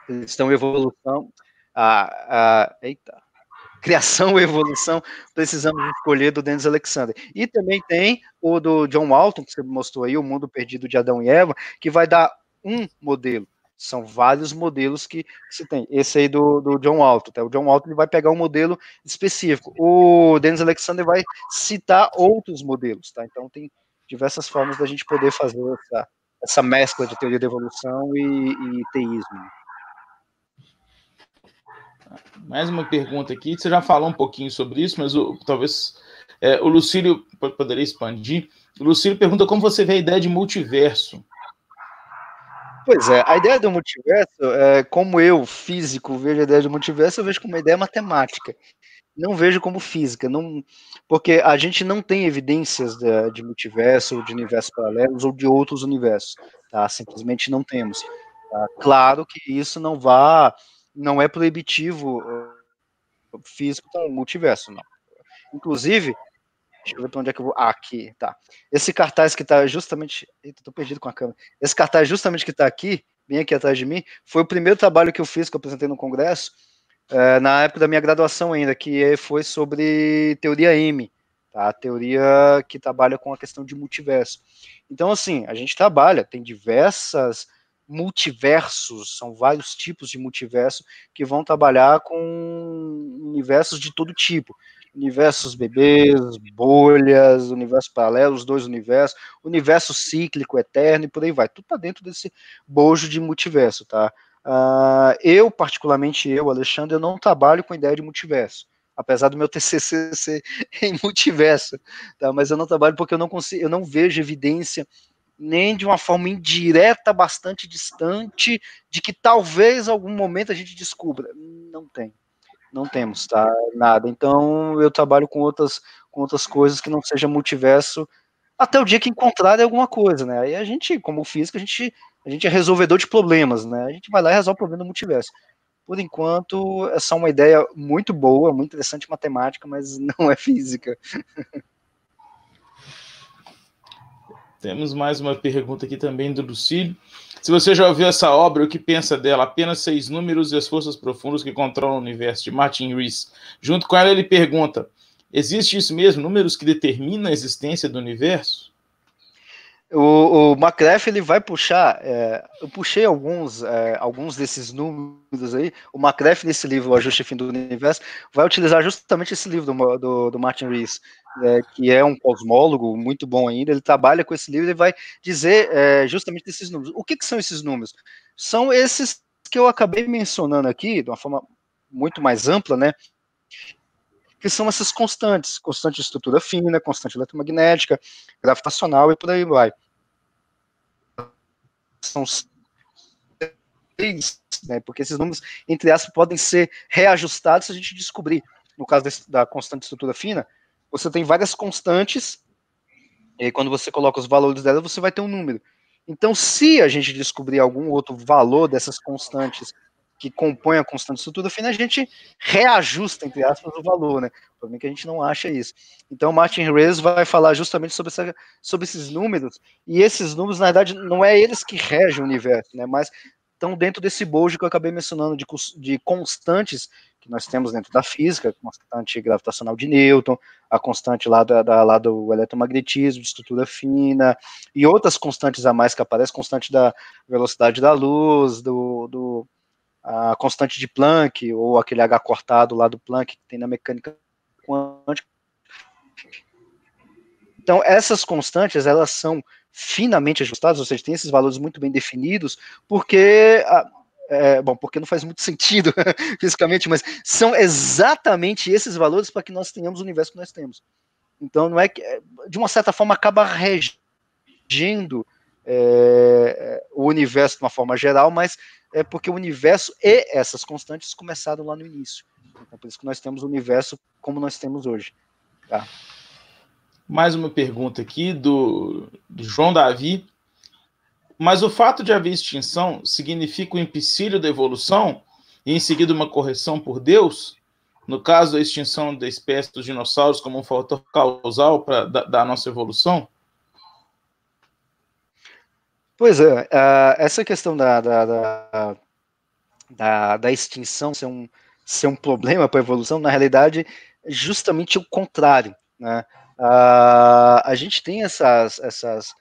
Cristão Evolução. A, a, eita, Criação e Evolução, precisamos escolher do Dennis Alexander. E também tem o do John Walton, que você mostrou aí, O Mundo Perdido de Adão e Eva, que vai dar um modelo são vários modelos que, se tem. Esse aí do, do John Walton, tá? O John Walton ele vai pegar um modelo específico. O Dennis Alexander vai citar outros modelos, tá? Então tem diversas formas da gente poder fazer essa, essa mescla de teoria da evolução e, e teísmo. Né? Mais uma pergunta aqui. Você já falou um pouquinho sobre isso, mas o, talvez é, o Lucílio poderia expandir. O Lucílio pergunta como você vê a ideia de multiverso Pois é, a ideia do multiverso, é, como eu, físico, vejo a ideia do multiverso, eu vejo como uma ideia matemática. Não vejo como física, não, porque a gente não tem evidências de, de multiverso, ou de universos paralelos ou de outros universos. Tá? Simplesmente não temos. Tá? Claro que isso não vá, não é proibitivo eh, físico para o multiverso, não. Inclusive, Deixa eu ver para onde é que eu vou. Ah, aqui, tá. Esse cartaz que está justamente. Eita, tô perdido com a câmera. Esse cartaz justamente que está aqui, bem aqui atrás de mim, foi o primeiro trabalho que eu fiz, que eu apresentei no congresso, é, na época da minha graduação ainda, que é, foi sobre teoria M, tá? A teoria que trabalha com a questão de multiverso. Então, assim, a gente trabalha, tem diversas multiversos, são vários tipos de multiverso que vão trabalhar com universos de todo tipo universos bebês, bolhas, universo paralelo, os dois universos, universo cíclico, eterno e por aí vai. Tudo tá dentro desse bojo de multiverso, tá? Uh, eu, particularmente eu, Alexandre, eu não trabalho com ideia de multiverso apesar do meu [laughs] TCC ser em multiverso, tá? mas eu não trabalho porque eu não consigo, eu não vejo evidência nem de uma forma indireta, bastante distante, de que talvez algum momento a gente descubra. Não tem. Não temos, tá? Nada. Então eu trabalho com outras, com outras coisas que não seja multiverso até o dia que encontrarem alguma coisa, né? Aí a gente, como físico, a gente, a gente é resolvedor de problemas, né? A gente vai lá e resolve o problema do multiverso. Por enquanto, é só uma ideia muito boa, muito interessante matemática, mas [laughs] não é física. Temos mais uma pergunta aqui também do Lucílio. Se você já ouviu essa obra, o que pensa dela? Apenas seis números e as forças profundas que controlam o universo, de Martin Rees. Junto com ela, ele pergunta: existe isso mesmo? Números que determinam a existência do universo? O, o Macref, ele vai puxar. É, eu puxei alguns, é, alguns desses números aí. O Macref, nesse livro, O Ajuste Fim do Universo, vai utilizar justamente esse livro do, do, do Martin Rees, é, que é um cosmólogo muito bom ainda. Ele trabalha com esse livro e vai dizer é, justamente esses números. O que, que são esses números? São esses que eu acabei mencionando aqui, de uma forma muito mais ampla, né? que são essas constantes, constante de estrutura fina, constante eletromagnética, gravitacional e por aí vai. São três, né, porque esses números, entre aspas, podem ser reajustados se a gente descobrir. No caso da constante de estrutura fina, você tem várias constantes, e quando você coloca os valores dela, você vai ter um número. Então, se a gente descobrir algum outro valor dessas constantes que compõe a constante estrutura fina, a gente reajusta, entre aspas, o valor, né? O problema é que a gente não acha isso. Então, Martin Rees vai falar justamente sobre, essa, sobre esses números, e esses números, na verdade, não é eles que regem o universo, né? Mas estão dentro desse bojo que eu acabei mencionando de, de constantes que nós temos dentro da física, a constante gravitacional de Newton, a constante lá, da, da, lá do eletromagnetismo, de estrutura fina, e outras constantes a mais que aparecem, constante da velocidade da luz, do, do a constante de Planck ou aquele H cortado lá do Planck que tem na mecânica quântica. Então, essas constantes, elas são finamente ajustadas, ou seja, tem esses valores muito bem definidos, porque a, é, bom, porque não faz muito [laughs] sentido [laughs] fisicamente, mas são exatamente esses valores para que nós tenhamos o universo que nós temos. Então, não é que, é, de uma certa forma, acaba regendo é, o universo de uma forma geral, mas é porque o universo e essas constantes começaram lá no início. Então, por isso que nós temos o universo como nós temos hoje. Tá? Mais uma pergunta aqui do, do João Davi. Mas o fato de haver extinção significa o empecilho da evolução e em seguida uma correção por Deus? No caso da extinção da espécie dos dinossauros como um fator causal pra, da, da nossa evolução? Pois é, uh, essa questão da, da, da, da, da extinção ser um, ser um problema para a evolução, na realidade, é justamente o contrário. Né? Uh, a gente tem essas, essas,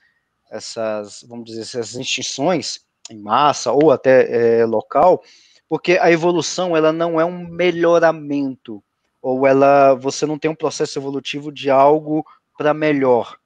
essas, vamos dizer, essas extinções em massa ou até é, local, porque a evolução ela não é um melhoramento ou ela você não tem um processo evolutivo de algo para melhor.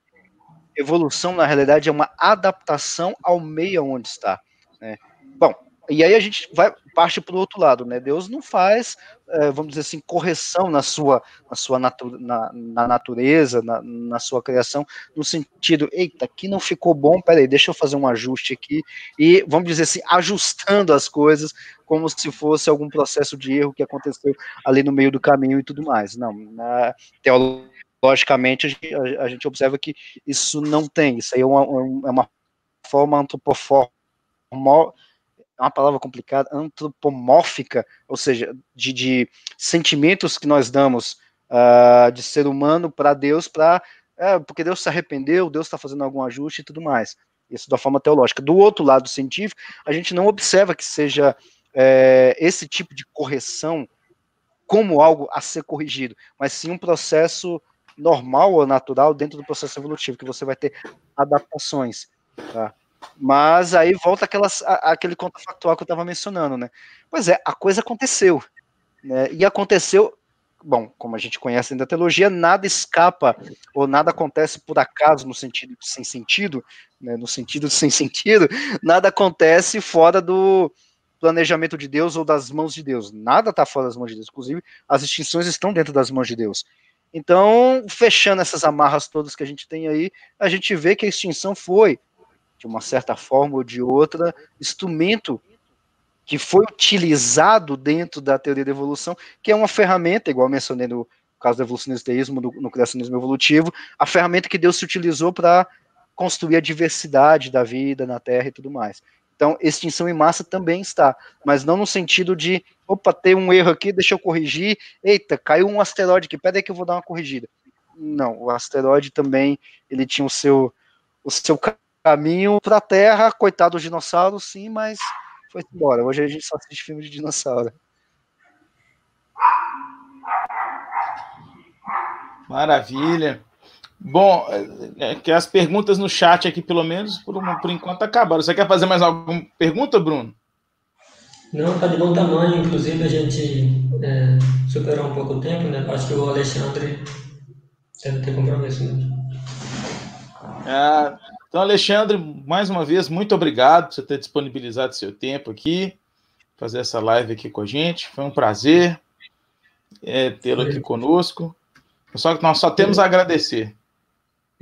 Evolução, na realidade, é uma adaptação ao meio onde está. Né? Bom, e aí a gente vai parte para o outro lado, né? Deus não faz, eh, vamos dizer assim, correção na sua, na sua natu, na, na, natureza, na, na, sua criação, no sentido, eita, aqui não ficou bom, peraí, deixa eu fazer um ajuste aqui, e vamos dizer assim, ajustando as coisas como se fosse algum processo de erro que aconteceu ali no meio do caminho e tudo mais. Não, na teologia logicamente, a, gente observa que isso não tem. Isso aí é uma, é uma forma antropoformal, é uma palavra complicada, antropomórfica, ou seja, de, de sentimentos que nós damos uh, de ser humano para Deus, para é, porque Deus se arrependeu, Deus está fazendo algum ajuste e tudo mais. Isso da forma teológica. Do outro lado científico, a gente não observa que seja é, esse tipo de correção como algo a ser corrigido, mas sim um processo normal ou natural dentro do processo evolutivo, que você vai ter adaptações, tá? Mas aí volta aquelas, aquele conto factual que eu estava mencionando, né? Pois é, a coisa aconteceu, né? E aconteceu, bom, como a gente conhece ainda a teologia, nada escapa ou nada acontece por acaso no sentido de sem sentido, né? No sentido de sem sentido, nada acontece fora do, planejamento de Deus ou das mãos de Deus. Nada está fora das mãos de Deus. Inclusive, as extinções estão dentro das mãos de Deus. Então, fechando essas amarras todas que a gente tem aí, a gente vê que a extinção foi, de uma certa forma ou de outra, instrumento que foi utilizado dentro da teoria da evolução, que é uma ferramenta, igual mencionei no caso do evolucionismo teísmo, no, no criacionismo evolutivo, a ferramenta que Deus se utilizou para construir a diversidade da vida na Terra e tudo mais. Então, extinção em massa também está, mas não no sentido de, opa, tem um erro aqui, deixa eu corrigir, eita, caiu um asteroide aqui, peraí que eu vou dar uma corrigida. Não, o asteroide também, ele tinha o seu, o seu caminho para a Terra, coitado dos dinossauros, sim, mas foi embora. Hoje a gente só assiste filme de dinossauro. Maravilha. Bom, é, é que as perguntas no chat aqui, pelo menos, por, uma, por enquanto, acabaram. Você quer fazer mais alguma pergunta, Bruno? Não, está de bom tamanho. Inclusive, a gente é, superou um pouco o tempo, né? Acho que o Alexandre deve ter compromisso. Né? então, Alexandre, mais uma vez, muito obrigado por você ter disponibilizado seu tempo aqui, fazer essa live aqui com a gente. Foi um prazer é, tê-lo aqui conosco. Só que nós só temos a agradecer.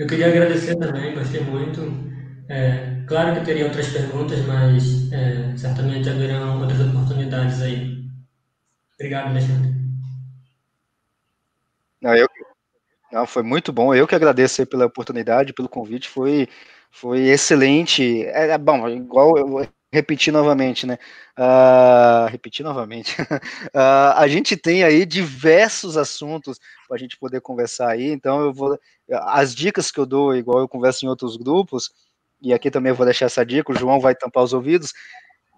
Eu queria agradecer também, gostei muito. É, claro que teria outras perguntas, mas é, certamente haverão outras oportunidades aí. Obrigado, Alexandre. Não, eu, não, foi muito bom. Eu que agradeço pela oportunidade, pelo convite. Foi, foi excelente. É, é bom, igual eu repetir novamente, né? Uh, repetir novamente. Uh, [laughs] a gente tem aí diversos assuntos para a gente poder conversar aí. Então eu vou as dicas que eu dou, igual eu converso em outros grupos, e aqui também eu vou deixar essa dica. O João vai tampar os ouvidos.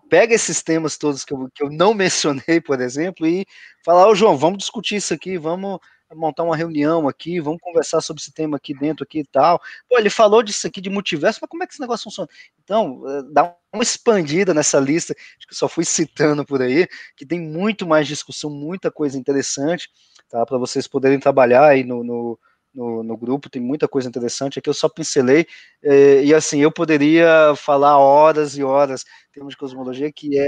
Pega esses temas todos que eu, que eu não [laughs] mencionei, por exemplo, e fala, ô oh, João, vamos discutir isso aqui, vamos montar uma reunião aqui, vamos conversar sobre esse tema aqui dentro aqui e tal. Pô, ele falou disso aqui de multiverso, mas como é que esse negócio funciona? Então, eh, dá uma expandida nessa lista, acho que só fui citando por aí, que tem muito mais discussão, muita coisa interessante, tá? Para vocês poderem trabalhar aí no, no no, no, grupo, tem muita coisa interessante aqui, eu só pincelei, eh, e assim, eu poderia falar horas e horas em termos de cosmologia, que é,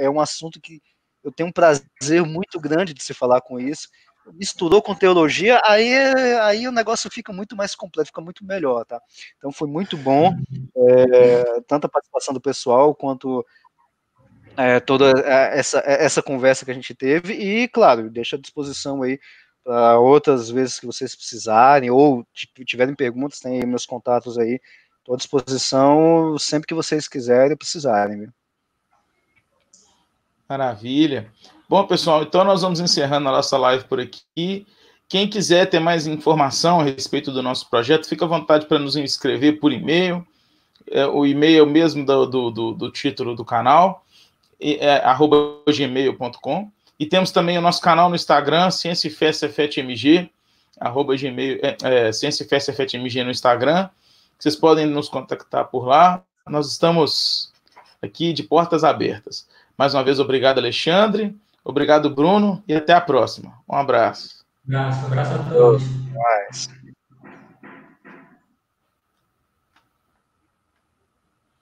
é, é, um assunto que eu tenho um prazer muito grande de se falar com isso, misturou com teologia, aí, aí o negócio fica muito mais completo, fica muito melhor, tá? Então foi muito bom, é, tanto a participação do pessoal quanto é, toda eh, essa, essa conversa que a gente teve, e claro, deixa à disposição aí para outras vezes que vocês precisarem, ou tiverem perguntas, tem meus contatos aí, estou à disposição sempre que vocês quiserem e precisarem. Viu? Maravilha. Bom, pessoal, então nós vamos encerrando a nossa live por aqui. Quem quiser ter mais informação a respeito do nosso projeto, fica à vontade para nos inscrever por e-mail. É, o e-mail é o mesmo do, do, do, do título do canal, é, gmail.com. E temos também o nosso canal no Instagram, Ciência arroba gmail, é, é, no Instagram. Vocês podem nos contactar por lá. Nós estamos aqui de portas abertas. Mais uma vez, obrigado, Alexandre. Obrigado, Bruno. E até a próxima. Um abraço. Um abraço, um abraço a todos.